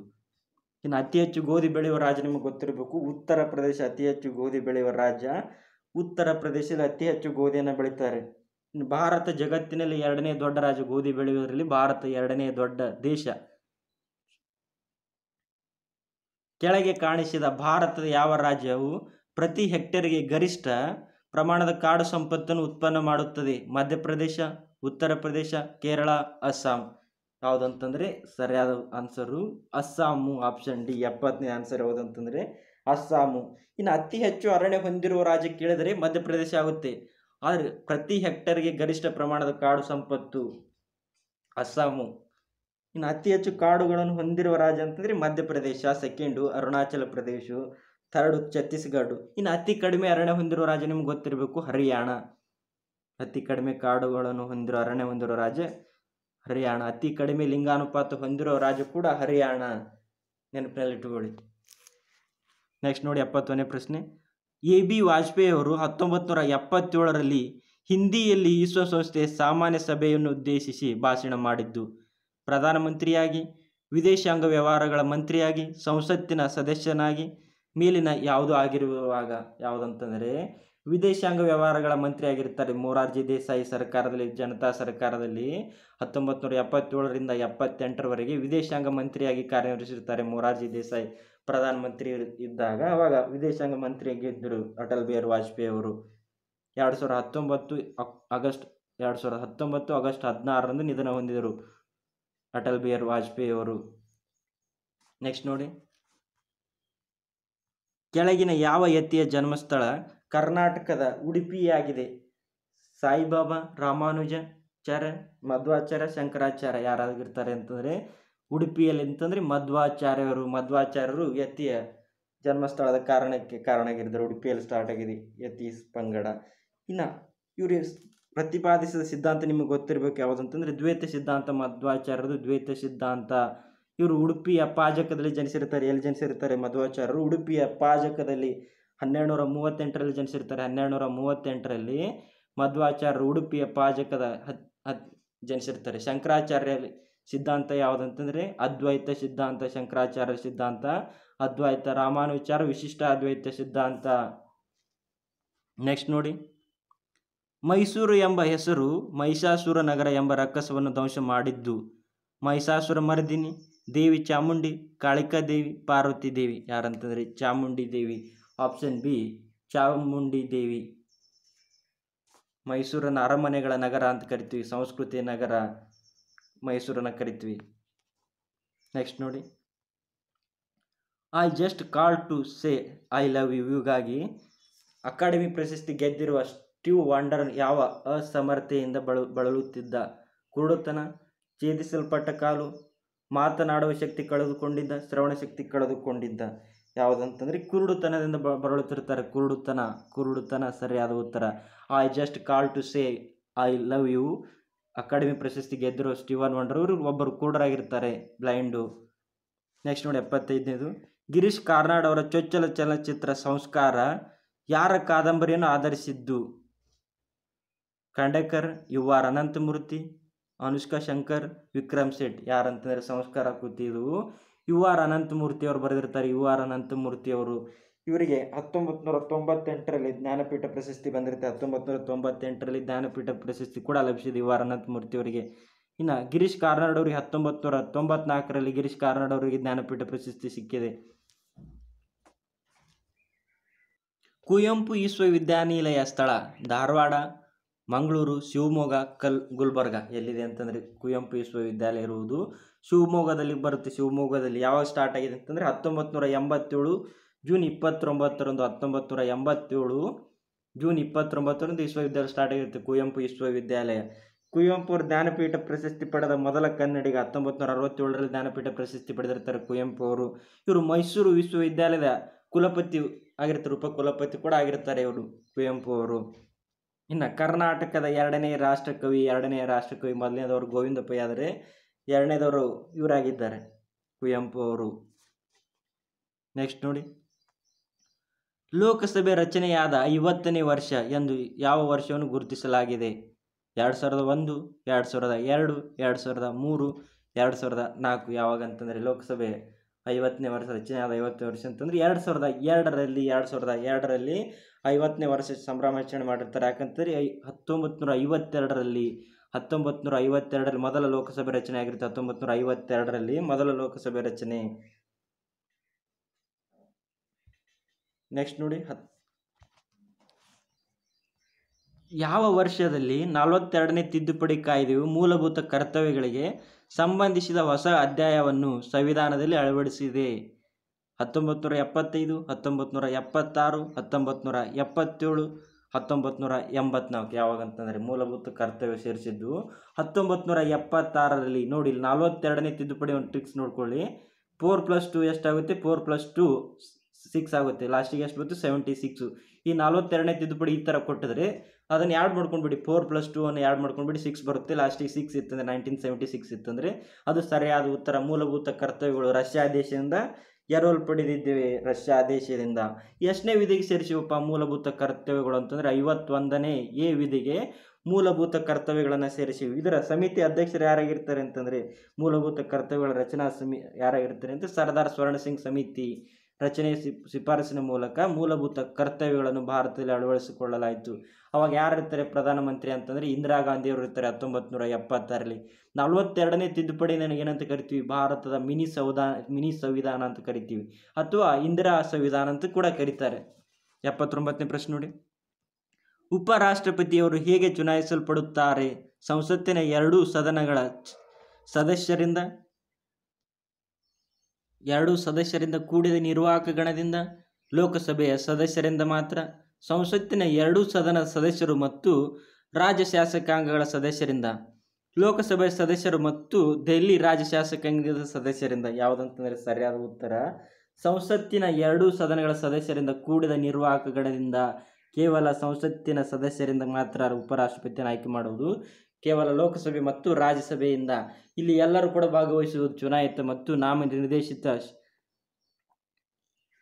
ಇನ್ನು ಅತಿ ಹೆಚ್ಚು ಗೋಧಿ ಬೆಳೆಯುವ ರಾಜ್ಯ ನಿಮಗೆ ಗೊತ್ತಿರಬೇಕು ಉತ್ತರ ಪ್ರದೇಶ ಅತಿ ಹೆಚ್ಚು ಗೋಧಿ ಬೆಳೆಯುವ ರಾಜ್ಯ ಉತ್ತರ ಪ್ರದೇಶದಲ್ಲಿ ಅತಿ ಹೆಚ್ಚು ಗೋಧಿಯನ್ನು ಬೆಳೀತಾರೆ ಇನ್ನು ಭಾರತ ಜಗತ್ತಿನಲ್ಲಿ ಎರಡನೇ ದೊಡ್ಡ ರಾಜ್ಯ ಗೋಧಿ ಬೆಳೆಯುವುದರಲ್ಲಿ ಭಾರತ ಎರಡನೇ ದೊಡ್ಡ ದೇಶ ಕೆಳಗೆ ಕಾಣಿಸಿದ ಭಾರತದ ಯಾವ ರಾಜ್ಯವು ಪ್ರತಿ ಹೆಕ್ಟೇರ್ಗೆ ಗರಿಷ್ಠ ಪ್ರಮಾಣದ ಕಾಡು ಸಂಪತ್ತನ್ನು ಉತ್ಪನ್ನ ಮಾಡುತ್ತದೆ ಮಧ್ಯಪ್ರದೇಶ ಉತ್ತರ ಪ್ರದೇಶ ಕೇರಳ ಅಸ್ಸಾಂ ಯಾವುದಂತಂದರೆ ಸರಿಯಾದ ಆನ್ಸರು ಅಸ್ಸಾಮು ಆಪ್ಷನ್ ಡಿ ಎಪ್ಪತ್ತನೇ ಆನ್ಸರ್ ಯಾವುದಂತಂದರೆ ಅಸ್ಸಾಮು ಇನ್ನು ಅತಿ ಹೆಚ್ಚು ಅರಣ್ಯ ಹೊಂದಿರುವ ರಾಜ್ಯ ಕೇಳಿದರೆ ಮಧ್ಯಪ್ರದೇಶ ಆಗುತ್ತೆ ಆದರೆ ಪ್ರತಿ ಹೆಕ್ಟರ್ಗೆ ಗರಿಷ್ಠ ಪ್ರಮಾಣದ ಕಾಡು ಸಂಪತ್ತು ಅಸ್ಸಾಮು ಇನ್ನು ಅತಿ ಹೆಚ್ಚು ಕಾಡುಗಳನ್ನು ಹೊಂದಿರುವ ರಾಜ್ಯ ಅಂತಂದರೆ ಮಧ್ಯಪ್ರದೇಶ ಸೆಕೆಂಡು ಅರುಣಾಚಲ ಪ್ರದೇಶ ಥರ್ಡು ಛತ್ತೀಸ್ಗಢ ಇನ್ನು ಅತಿ ಕಡಿಮೆ ಅರಣ್ಯ ಹೊಂದಿರುವ ರಾಜ್ಯ ನಿಮ್ಗೆ ಗೊತ್ತಿರಬೇಕು ಹರಿಯಾಣ ಅತಿ ಕಡಿಮೆ ಕಾಡುಗಳನ್ನು ಹೊಂದಿರೋ ಅರಣ್ಯ ಹೊಂದಿರುವ ರಾಜ್ಯ ಹರಿಯಾಣ ಅತಿ ಕಡಿಮೆ ಲಿಂಗಾನುಪಾತ ಹೊಂದಿರೋ ರಾಜ್ಯ ಕೂಡ ಹರಿಯಾಣ ನೆನಪಿನಲ್ಲಿಟ್ಟುಕೊಳ್ಳಿ ನೆಕ್ಸ್ಟ್ ನೋಡಿ ಎಪ್ಪತ್ತೊಂದನೇ ಪ್ರಶ್ನೆ ಎ ಬಿ ವಾಜಪೇಯಿ ಅವರು ಹತ್ತೊಂಬತ್ತು ನೂರ ಎಪ್ಪತ್ತೇಳರಲ್ಲಿ ಹಿಂದಿಯಲ್ಲಿ ವಿಶ್ವಸಂಸ್ಥೆ ಸಾಮಾನ್ಯ ಸಭೆಯನ್ನು ಉದ್ದೇಶಿಸಿ ಭಾಷಣ ಮಾಡಿದ್ದು ಪ್ರಧಾನಮಂತ್ರಿಯಾಗಿ ವಿದೇಶಾಂಗ ವ್ಯವಹಾರಗಳ ಮಂತ್ರಿಯಾಗಿ ಸಂಸತ್ತಿನ ಸದಸ್ಯನಾಗಿ ಮೇಲಿನ ಯಾವುದು ಆಗಿರುವಾಗ ಯಾವುದಂತಂದರೆ ವಿದೇಶಾಂಗ ವ್ಯವಹಾರಗಳ ಮಂತ್ರಿಯಾಗಿರ್ತಾರೆ ಮೊರಾರ್ಜಿ ದೇಸಾಯಿ ಸರ್ಕಾರದಲ್ಲಿ ಜನತಾ ಸರ್ಕಾರದಲ್ಲಿ ಹತ್ತೊಂಬತ್ತು ನೂರ ಎಪ್ಪತ್ತೇಳರಿಂದ ಎಪ್ಪತ್ತೆಂಟರವರೆಗೆ ವಿದೇಶಾಂಗ ಮಂತ್ರಿಯಾಗಿ ಕಾರ್ಯನಿರ್ವಹಿಸಿರ್ತಾರೆ ಮೊರಾರ್ಜಿ ದೇಸಾಯಿ ಪ್ರಧಾನಮಂತ್ರಿ ಇದ್ದಾಗ ಅವಾಗ ವಿದೇಶಾಂಗ ಮಂತ್ರಿಯಾಗಿದ್ದರು ಅಟಲ್ ಬಿಹಾರಿ ವಾಜಪೇಯಿ ಅವರು ಎರಡು ಸಾವಿರದ ಹತ್ತೊಂಬತ್ತು ಆಗಸ್ಟ್ ಎರಡು ಸಾವಿರದ ಹತ್ತೊಂಬತ್ತು ಆಗಸ್ಟ್ ಹದಿನಾರರಂದು ನಿಧನ ಹೊಂದಿದರು ಅಟಲ್ ಬಿಹಾರಿ ವಾಜಪೇಯಿ ಅವರು ನೆಕ್ಸ್ಟ್ ನೋಡಿ ಕೆಳಗಿನ ಯಾವ ಎತ್ತಿಯ ಜನ್ಮಸ್ಥಳ ಕರ್ನಾಟಕದ ಉಡುಪಿಯಾಗಿದೆ ಸಾಯಿಬಾಬಾ ರಾಮಾನುಜ ರಾಮಾನುಜಾಚಾರ್ಯ ಮಧ್ವಾಚಾರ್ಯ ಶಂಕರಾಚಾರ್ಯ ಯಾರಾಗಿರ್ತಾರೆ ಅಂತಂದರೆ ಉಡುಪಿಯಲ್ಲಿ ಅಂತಂದರೆ ಮಧ್ವಾಚಾರ್ಯರು ಮಧ್ವಾಚಾರ್ಯರು ಯತಿಯ ಜನ್ಮಸ್ಥಳದ ಕಾರಣಕ್ಕೆ ಕಾರಣ ಆಗಿರ್ತಾರೆ ಉಡುಪಿಯಲ್ಲಿ ಸ್ಟಾರ್ಟ್ ಆಗಿದೆ ಯತಿ ಪಂಗಡ ಇನ್ನು ಇವರು ಪ್ರತಿಪಾದಿಸಿದ ಸಿದ್ಧಾಂತ ನಿಮಗೆ ಗೊತ್ತಿರಬೇಕು ಯಾವುದು ಅಂತಂದರೆ ದ್ವೈತ ಸಿದ್ಧಾಂತ ಮಧ್ವಾಚಾರ್ಯರು ದ್ವೈತ ಸಿದ್ಧಾಂತ ಇವರು ಉಡುಪಿಯ ಪಾಜಕದಲ್ಲಿ ಜನಿಸಿರ್ತಾರೆ ಎಲ್ಲಿ ಜನಿಸಿರ್ತಾರೆ ಮಧ್ವಾಚಾರ್ಯರು ಉಡುಪಿಯ ಪಾಜಕದಲ್ಲಿ ಹನ್ನೆರಡುನೂರ ಮೂವತ್ತೆಂಟರಲ್ಲಿ ಜನಿಸಿರ್ತಾರೆ ಹನ್ನೆರಡು ನೂರ ಮೂವತ್ತೆಂಟರಲ್ಲಿ ಮಧ್ವಾಚಾರ್ಯರು ಉಡುಪಿಯ ಪಾಜಕದ ಹತ್ ಹತ್ ಜನಿಸಿರ್ತಾರೆ ಶಂಕರಾಚಾರ್ಯ ಸಿದ್ಧಾಂತ ಯಾವುದಂತಂದರೆ ಅದ್ವೈತ ಸಿದ್ಧಾಂತ ಶಂಕರಾಚಾರ್ಯ ಸಿದ್ಧಾಂತ ಅದ್ವೈತ ರಾಮಾನುಚಾರ ವಿಶಿಷ್ಟ ಅದ್ವೈತ ಸಿದ್ಧಾಂತ ನೆಕ್ಸ್ಟ್ ನೋಡಿ ಮೈಸೂರು ಎಂಬ ಹೆಸರು ಮಹಿಷಾಸುರ ನಗರ ಎಂಬ ರಕ್ಕಸವನ್ನು ಧ್ವಂಸ ಮಾಡಿದ್ದು ಮಹಿಷಾಸುರ ಮರದಿನಿ ದೇವಿ ಚಾಮುಂಡಿ ಕಾಳಿಕಾ ದೇವಿ ಪಾರ್ವತಿ ದೇವಿ ಯಾರಂತಂದರೆ ಚಾಮುಂಡಿ ದೇವಿ ಆಪ್ಷನ್ ಬಿ ಚಾಮುಂಡಿ ದೇವಿ ಮೈಸೂರನ್ನು ಅರಮನೆಗಳ ನಗರ ಅಂತ ಕರಿತೀವಿ ಸಂಸ್ಕೃತಿಯ ನಗರ ಮೈಸೂರನ್ನು ಕರಿತೀವಿ ನೆಕ್ಸ್ಟ್ ನೋಡಿ I just call to say I love you ಯುಗಾಗಿ ಅಕಾಡೆಮಿ ಪ್ರಶಸ್ತಿ ಗೆದ್ದಿರುವ ಸ್ಟೀವ್ ವಾಂಡರ್ ಯಾವ ಅಸಮರ್ಥೆಯಿಂದ ಬಳ ಬಳಲುತ್ತಿದ್ದ ಕುರುಡುತನ ಛೇದಿಸಲ್ಪಟ್ಟ ಕಾಲು ಮಾತನಾಡುವ ಶಕ್ತಿ ಕಳೆದುಕೊಂಡಿದ್ದ ಶ್ರವಣ ಶಕ್ತಿ ಕಳೆದುಕೊಂಡಿದ್ದ ಯಾವುದಂತಂದ್ರೆ ಕುರುಡುತನದಿಂದ ಬ ಕುರುಡುತನ ಕುರುಡುತನ ಸರಿಯಾದ ಉತ್ತರ I just call to say I love you academy ಪ್ರಶಸ್ತಿ ಗೆದ್ದಿರೋ ಸ್ಟೀವನ್ ವಂಡರ್ ಅವರು ಒಬ್ಬರು ಕೂಡರಾಗಿರ್ತಾರೆ ಬ್ಲೈಂಡು ನೆಕ್ಸ್ಟ್ ನೋಡಿ ಎಪ್ಪತ್ತೈದನೇದು ಗಿರೀಶ್ ಕಾರ್ನಾಡ್ ಅವರ ಚೊಚ್ಚಲ ಚಲನಚಿತ್ರ ಸಂಸ್ಕಾರ ಯಾರ ಕಾದಂಬರಿಯನ್ನು ಆಧರಿಸಿದ್ದು ಖಂಡೇಕರ್ ಯು ಆರ್ ಅನಂತಮೂರ್ತಿ ಅನುಷ್ಕಾ ಶಂಕರ್ ವಿಕ್ರಮ್ ಶೆಟ್ ಯಾರಂತಂದರೆ ಸಂಸ್ಕಾರ ಕೂತಿದ್ದು ಯು ಆರ್ ಅವರು ಬರೆದಿರ್ತಾರೆ ಯು ಆರ್ ಅನಂತಮೂರ್ತಿಯವರು ಇವರಿಗೆ ಹತ್ತೊಂಬತ್ತು ನೂರ ತೊಂಬತ್ತೆಂಟರಲ್ಲಿ ಜ್ಞಾನಪೀಠ ಪ್ರಶಸ್ತಿ ಬಂದಿರುತ್ತೆ ಹತ್ತೊಂಬತ್ತು ನೂರ ತೊಂಬತ್ತೆಂಟರಲ್ಲಿ ಜ್ಞಾನಪೀಠ ಪ್ರಶಸ್ತಿ ಕೂಡ ಲಭಿಸಿದೆ ಯು ಆರ್ ಅವರಿಗೆ ಇನ್ನು ಗಿರೀಶ್ ಕಾರ್ನಾಡ್ ಅವರಿಗೆ ಹತ್ತೊಂಬತ್ತು ನೂರ ತೊಂಬತ್ನಾಲ್ಕರಲ್ಲಿ ಗಿರೀಶ್ ಕಾರ್ನಾಡ್ ಅವರಿಗೆ ಜ್ಞಾನಪೀಠ ಪ್ರಶಸ್ತಿ ಸಿಕ್ಕಿದೆ ಕುವೆಂಪು ವಿಶ್ವವಿದ್ಯಾನಿಲಯ ಸ್ಥಳ ಧಾರವಾಡ ಮಂಗಳೂರು ಶಿವಮೊಗ್ಗ ಕಲ್ ಗುಲ್ಬರ್ಗ ಎಲ್ಲಿದೆ ಅಂತಂದರೆ ಕುವೆಂಪು ವಿಶ್ವವಿದ್ಯಾಲಯ ಇರುವುದು ಶಿವಮೊಗ್ಗದಲ್ಲಿ ಬರುತ್ತೆ ಶಿವಮೊಗ್ಗದಲ್ಲಿ ಯಾವಾಗ ಸ್ಟಾರ್ಟ್ ಆಗಿದೆ ಅಂತಂದರೆ ಹತ್ತೊಂಬತ್ತು ನೂರ ಎಂಬತ್ತೇಳು ಜೂನ್ ಇಪ್ಪತ್ತೊಂಬತ್ತರಂದು ಹತ್ತೊಂಬತ್ತು ನೂರ ಎಂಬತ್ತೇಳು ಜೂನ್ ಇಪ್ಪತ್ತೊಂಬತ್ತರಂದು ವಿಶ್ವವಿದ್ಯಾಲಯ ಸ್ಟಾರ್ಟ್ ಆಗಿರುತ್ತೆ ಕುವೆಂಪು ವಿಶ್ವವಿದ್ಯಾಲಯ ಅವರು ಜ್ಞಾನಪೀಠ ಪ್ರಶಸ್ತಿ ಪಡೆದ ಮೊದಲ ಕನ್ನಡಿಗ ಹತ್ತೊಂಬತ್ತು ನೂರ ಅರವತ್ತೇಳರಲ್ಲಿ ಜ್ಞಾನಪೀಠ ಪ್ರಶಸ್ತಿ ಪಡೆದಿರ್ತಾರೆ ಕುವೆಂಪು ಅವರು ಇವರು ಮೈಸೂರು ವಿಶ್ವವಿದ್ಯಾಲಯದ ಕುಲಪತಿ ಆಗಿರ್ತಾರೆ ಉಪಕುಲಪತಿ ಕೂಡ ಆಗಿರ್ತಾರೆ ಇವರು ಕುವೆಂಪು ಅವರು ಇನ್ನು ಕರ್ನಾಟಕದ ಎರಡನೇ ರಾಷ್ಟ್ರಕವಿ ಎರಡನೇ ರಾಷ್ಟ್ರಕವಿ ಮೊದಲನೇದವರು ಗೋವಿಂದಪ್ಪ ಆದರೆ ಎರಡನೇದವರು ಇವರಾಗಿದ್ದಾರೆ ಕುವೆಂಪು ಅವರು ನೆಕ್ಸ್ಟ್ ನೋಡಿ ಲೋಕಸಭೆ ರಚನೆಯಾದ ಐವತ್ತನೇ ವರ್ಷ ಎಂದು ಯಾವ ವರ್ಷವನ್ನು ಗುರುತಿಸಲಾಗಿದೆ ಎರಡು ಸಾವಿರದ ಒಂದು ಎರಡು ಸಾವಿರದ ಎರಡು ಎರಡು ಸಾವಿರದ ಮೂರು ಎರಡು ಸಾವಿರದ ನಾಲ್ಕು ಯಾವಾಗ ಅಂತಂದರೆ ಲೋಕಸಭೆ ಐವತ್ತನೇ ವರ್ಷ ರಚನೆಯಾದ ಐವತ್ತನೇ ವರ್ಷ ಅಂತಂದರೆ ಎರಡು ಸಾವಿರದ ಎರಡರಲ್ಲಿ ಎರಡು ಸಾವಿರದ ಎರಡರಲ್ಲಿ ಐವತ್ತನೇ ವರ್ಷ ಸಂಭ್ರಮಾಚರಣೆ ಮಾಡಿರ್ತಾರೆ ಯಾಕಂತಂದರೆ ಹತ್ತೊಂಬತ್ತು ನೂರ ಐವತ್ತೆರಡರಲ್ಲಿ ಹತ್ತೊಂಬತ್ತು ನೂರ ಐವತ್ತೆರಡರಲ್ಲಿ ಮೊದಲ ಲೋಕಸಭೆ ರಚನೆ ಆಗಿರುತ್ತೆ ಹತ್ತೊಂಬತ್ತು ನೂರ ಐವತ್ತೆರಡರಲ್ಲಿ ಮೊದಲ ಲೋಕಸಭೆ ರಚನೆ ನೆಕ್ಸ್ಟ್ ನೋಡಿ ಯಾವ ವರ್ಷದಲ್ಲಿ ನಲವತ್ತೆರಡನೇ ತಿದ್ದುಪಡಿ ಕಾಯ್ದೆಯು ಮೂಲಭೂತ ಕರ್ತವ್ಯಗಳಿಗೆ ಸಂಬಂಧಿಸಿದ ಹೊಸ ಅಧ್ಯಾಯವನ್ನು ಸಂವಿಧಾನದಲ್ಲಿ ಅಳವಡಿಸಿದೆ ಹತ್ತೊಂಬತ್ತು ನೂರ ಎಪ್ಪತ್ತೈದು ಹತ್ತೊಂಬತ್ತು ನೂರ ಎಪ್ಪತ್ತಾರು ಹತ್ತೊಂಬತ್ತು ನೂರ ಎಪ್ಪತ್ತೇಳು ಹತ್ತೊಂಬತ್ತು ನೂರ ಎಂಬತ್ನಾಲ್ಕು ಯಾವಾಗ ಅಂತಂದರೆ ಮೂಲಭೂತ ಕರ್ತವ್ಯ ಸೇರಿಸಿದ್ದು ಹತ್ತೊಂಬತ್ತು ನೂರ ಎಪ್ಪತ್ತಾರರಲ್ಲಿ ನೋಡಿ ನಲ್ವತ್ತೆರಡನೇ ತಿದ್ದುಪಡಿ ಒಂದು ಟ್ರಿಕ್ಸ್ ನೋಡ್ಕೊಳ್ಳಿ ಫೋರ್ ಪ್ಲಸ್ ಟು ಎಷ್ಟಾಗುತ್ತೆ ಫೋರ್ ಪ್ಲಸ್ ಟು ಸಿಕ್ಸ್ ಆಗುತ್ತೆ ಲಾಸ್ಟಿಗೆ ಎಷ್ಟು ಬಂತು ಸೆವೆಂಟಿ ಸಿಕ್ಸು ಈ ನಲವತ್ತೆರಡನೇ ತಿದ್ದುಪಡಿ ಈ ಥರ ಕೊಟ್ಟಿದ್ರೆ ಅದನ್ನು ಆ್ಯಡ್ ಮಾಡ್ಕೊಂಡ್ಬಿಡಿ ಫೋರ್ ಪ್ಲಸ್ ಟು ಅನ್ನು ಆ್ಯಡ್ ಮಾಡ್ಕೊಂಡ್ಬಿಡಿ ಸಿಕ್ಸ್ ಬರುತ್ತೆ ಲಾಸ್ಟಿಗೆ ಸಿಕ್ಸ್ ಇತ್ತಂದರೆ ನೈನ್ಟೀನ್ ಸೆವೆಂಟಿ ಸಿಕ್ಸ್ ಇತ್ತಂದರೆ ಅದು ಸರಿಯಾದ ಉತ್ತರ ಮೂಲಭೂತ ಕರ್ತವ್ಯಗಳು ರಷ್ಯಾ ದೇಶದಿಂದ ಎರವಲು ಪಡೆದಿದ್ದೇವೆ ರಷ್ಯಾ ದೇಶದಿಂದ ಎಷ್ಟನೇ ವಿಧಿಗೆ ಸೇರಿಸಿವಪ್ಪ ಮೂಲಭೂತ ಕರ್ತವ್ಯಗಳು ಅಂತಂದರೆ ಐವತ್ತೊಂದನೇ ಎ ವಿಧಿಗೆ ಮೂಲಭೂತ ಕರ್ತವ್ಯಗಳನ್ನು ಸೇರಿಸಿವೆ ಇದರ ಸಮಿತಿ ಅಧ್ಯಕ್ಷರು ಯಾರಾಗಿರ್ತಾರೆ ಅಂತಂದರೆ ಮೂಲಭೂತ ಕರ್ತವ್ಯಗಳ ರಚನಾ ಸಮಿ ಯಾರಾಗಿರ್ತಾರೆ ಅಂತ ಸರ್ದಾರ್ ಸ್ವರ್ಣ ಸಿಂಗ್ ಸಮಿತಿ ರಚನೆ ಶಿಫಾರಸಿನ ಮೂಲಕ ಮೂಲಭೂತ ಕರ್ತವ್ಯಗಳನ್ನು ಭಾರತದಲ್ಲಿ ಅಳವಡಿಸಿಕೊಳ್ಳಲಾಯಿತು ಅವಾಗ ಯಾರು ಇರ್ತಾರೆ ಪ್ರಧಾನಮಂತ್ರಿ ಅಂತಂದರೆ ಇಂದಿರಾ ಗಾಂಧಿಯವರು ಇರ್ತಾರೆ ಹತ್ತೊಂಬತ್ತು ನೂರ ಎಪ್ಪತ್ತರಲ್ಲಿ ನಲವತ್ತೆರಡನೇ ತಿದ್ದುಪಡಿ ಏನಂತ ಕರಿತೀವಿ ಭಾರತದ ಮಿನಿ ಸಂವಿಧಾನ ಮಿನಿ ಸಂವಿಧಾನ ಅಂತ ಕರಿತೀವಿ ಅಥವಾ ಇಂದಿರಾ ಸಂವಿಧಾನ ಅಂತ ಕೂಡ ಕರೀತಾರೆ ಎಪ್ಪತ್ತೊಂಬತ್ತನೇ ಪ್ರಶ್ನೆ ನೋಡಿ ಉಪರಾಷ್ಟ್ರಪತಿಯವರು ಹೇಗೆ ಚುನಾಯಿಸಲ್ಪಡುತ್ತಾರೆ ಸಂಸತ್ತಿನ ಎರಡೂ ಸದನಗಳ ಸದಸ್ಯರಿಂದ ಎರಡು ಸದಸ್ಯರಿಂದ ಕೂಡಿದ ನಿರ್ವಾಹಕ ಗಣದಿಂದ ಲೋಕಸಭೆಯ ಸದಸ್ಯರಿಂದ ಮಾತ್ರ ಸಂಸತ್ತಿನ ಎರಡೂ ಸದನ ಸದಸ್ಯರು ಮತ್ತು ರಾಜ್ಯ ಶಾಸಕಾಂಗಗಳ ಸದಸ್ಯರಿಂದ ಲೋಕಸಭೆ ಸದಸ್ಯರು ಮತ್ತು ದೆಹಲಿ ರಾಜ್ಯ ಶಾಸಕಾಂಗದ ಸದಸ್ಯರಿಂದ ಯಾವುದಂತಂದರೆ ಸರಿಯಾದ ಉತ್ತರ ಸಂಸತ್ತಿನ ಎರಡೂ ಸದನಗಳ ಸದಸ್ಯರಿಂದ ಕೂಡಿದ ನಿರ್ವಾಹಕ ಗಣದಿಂದ ಕೇವಲ ಸಂಸತ್ತಿನ ಸದಸ್ಯರಿಂದ ಮಾತ್ರ ಉಪರಾಷ್ಟ್ರಪತಿಯನ್ನು ಆಯ್ಕೆ ಮಾಡುವುದು ಕೇವಲ ಲೋಕಸಭೆ ಮತ್ತು ರಾಜ್ಯಸಭೆಯಿಂದ ಇಲ್ಲಿ ಎಲ್ಲರೂ ಕೂಡ ಭಾಗವಹಿಸುವುದು ಚುನಾಯಿತ ಮತ್ತು ನಾಮನಿರ್ದೇಶಿತ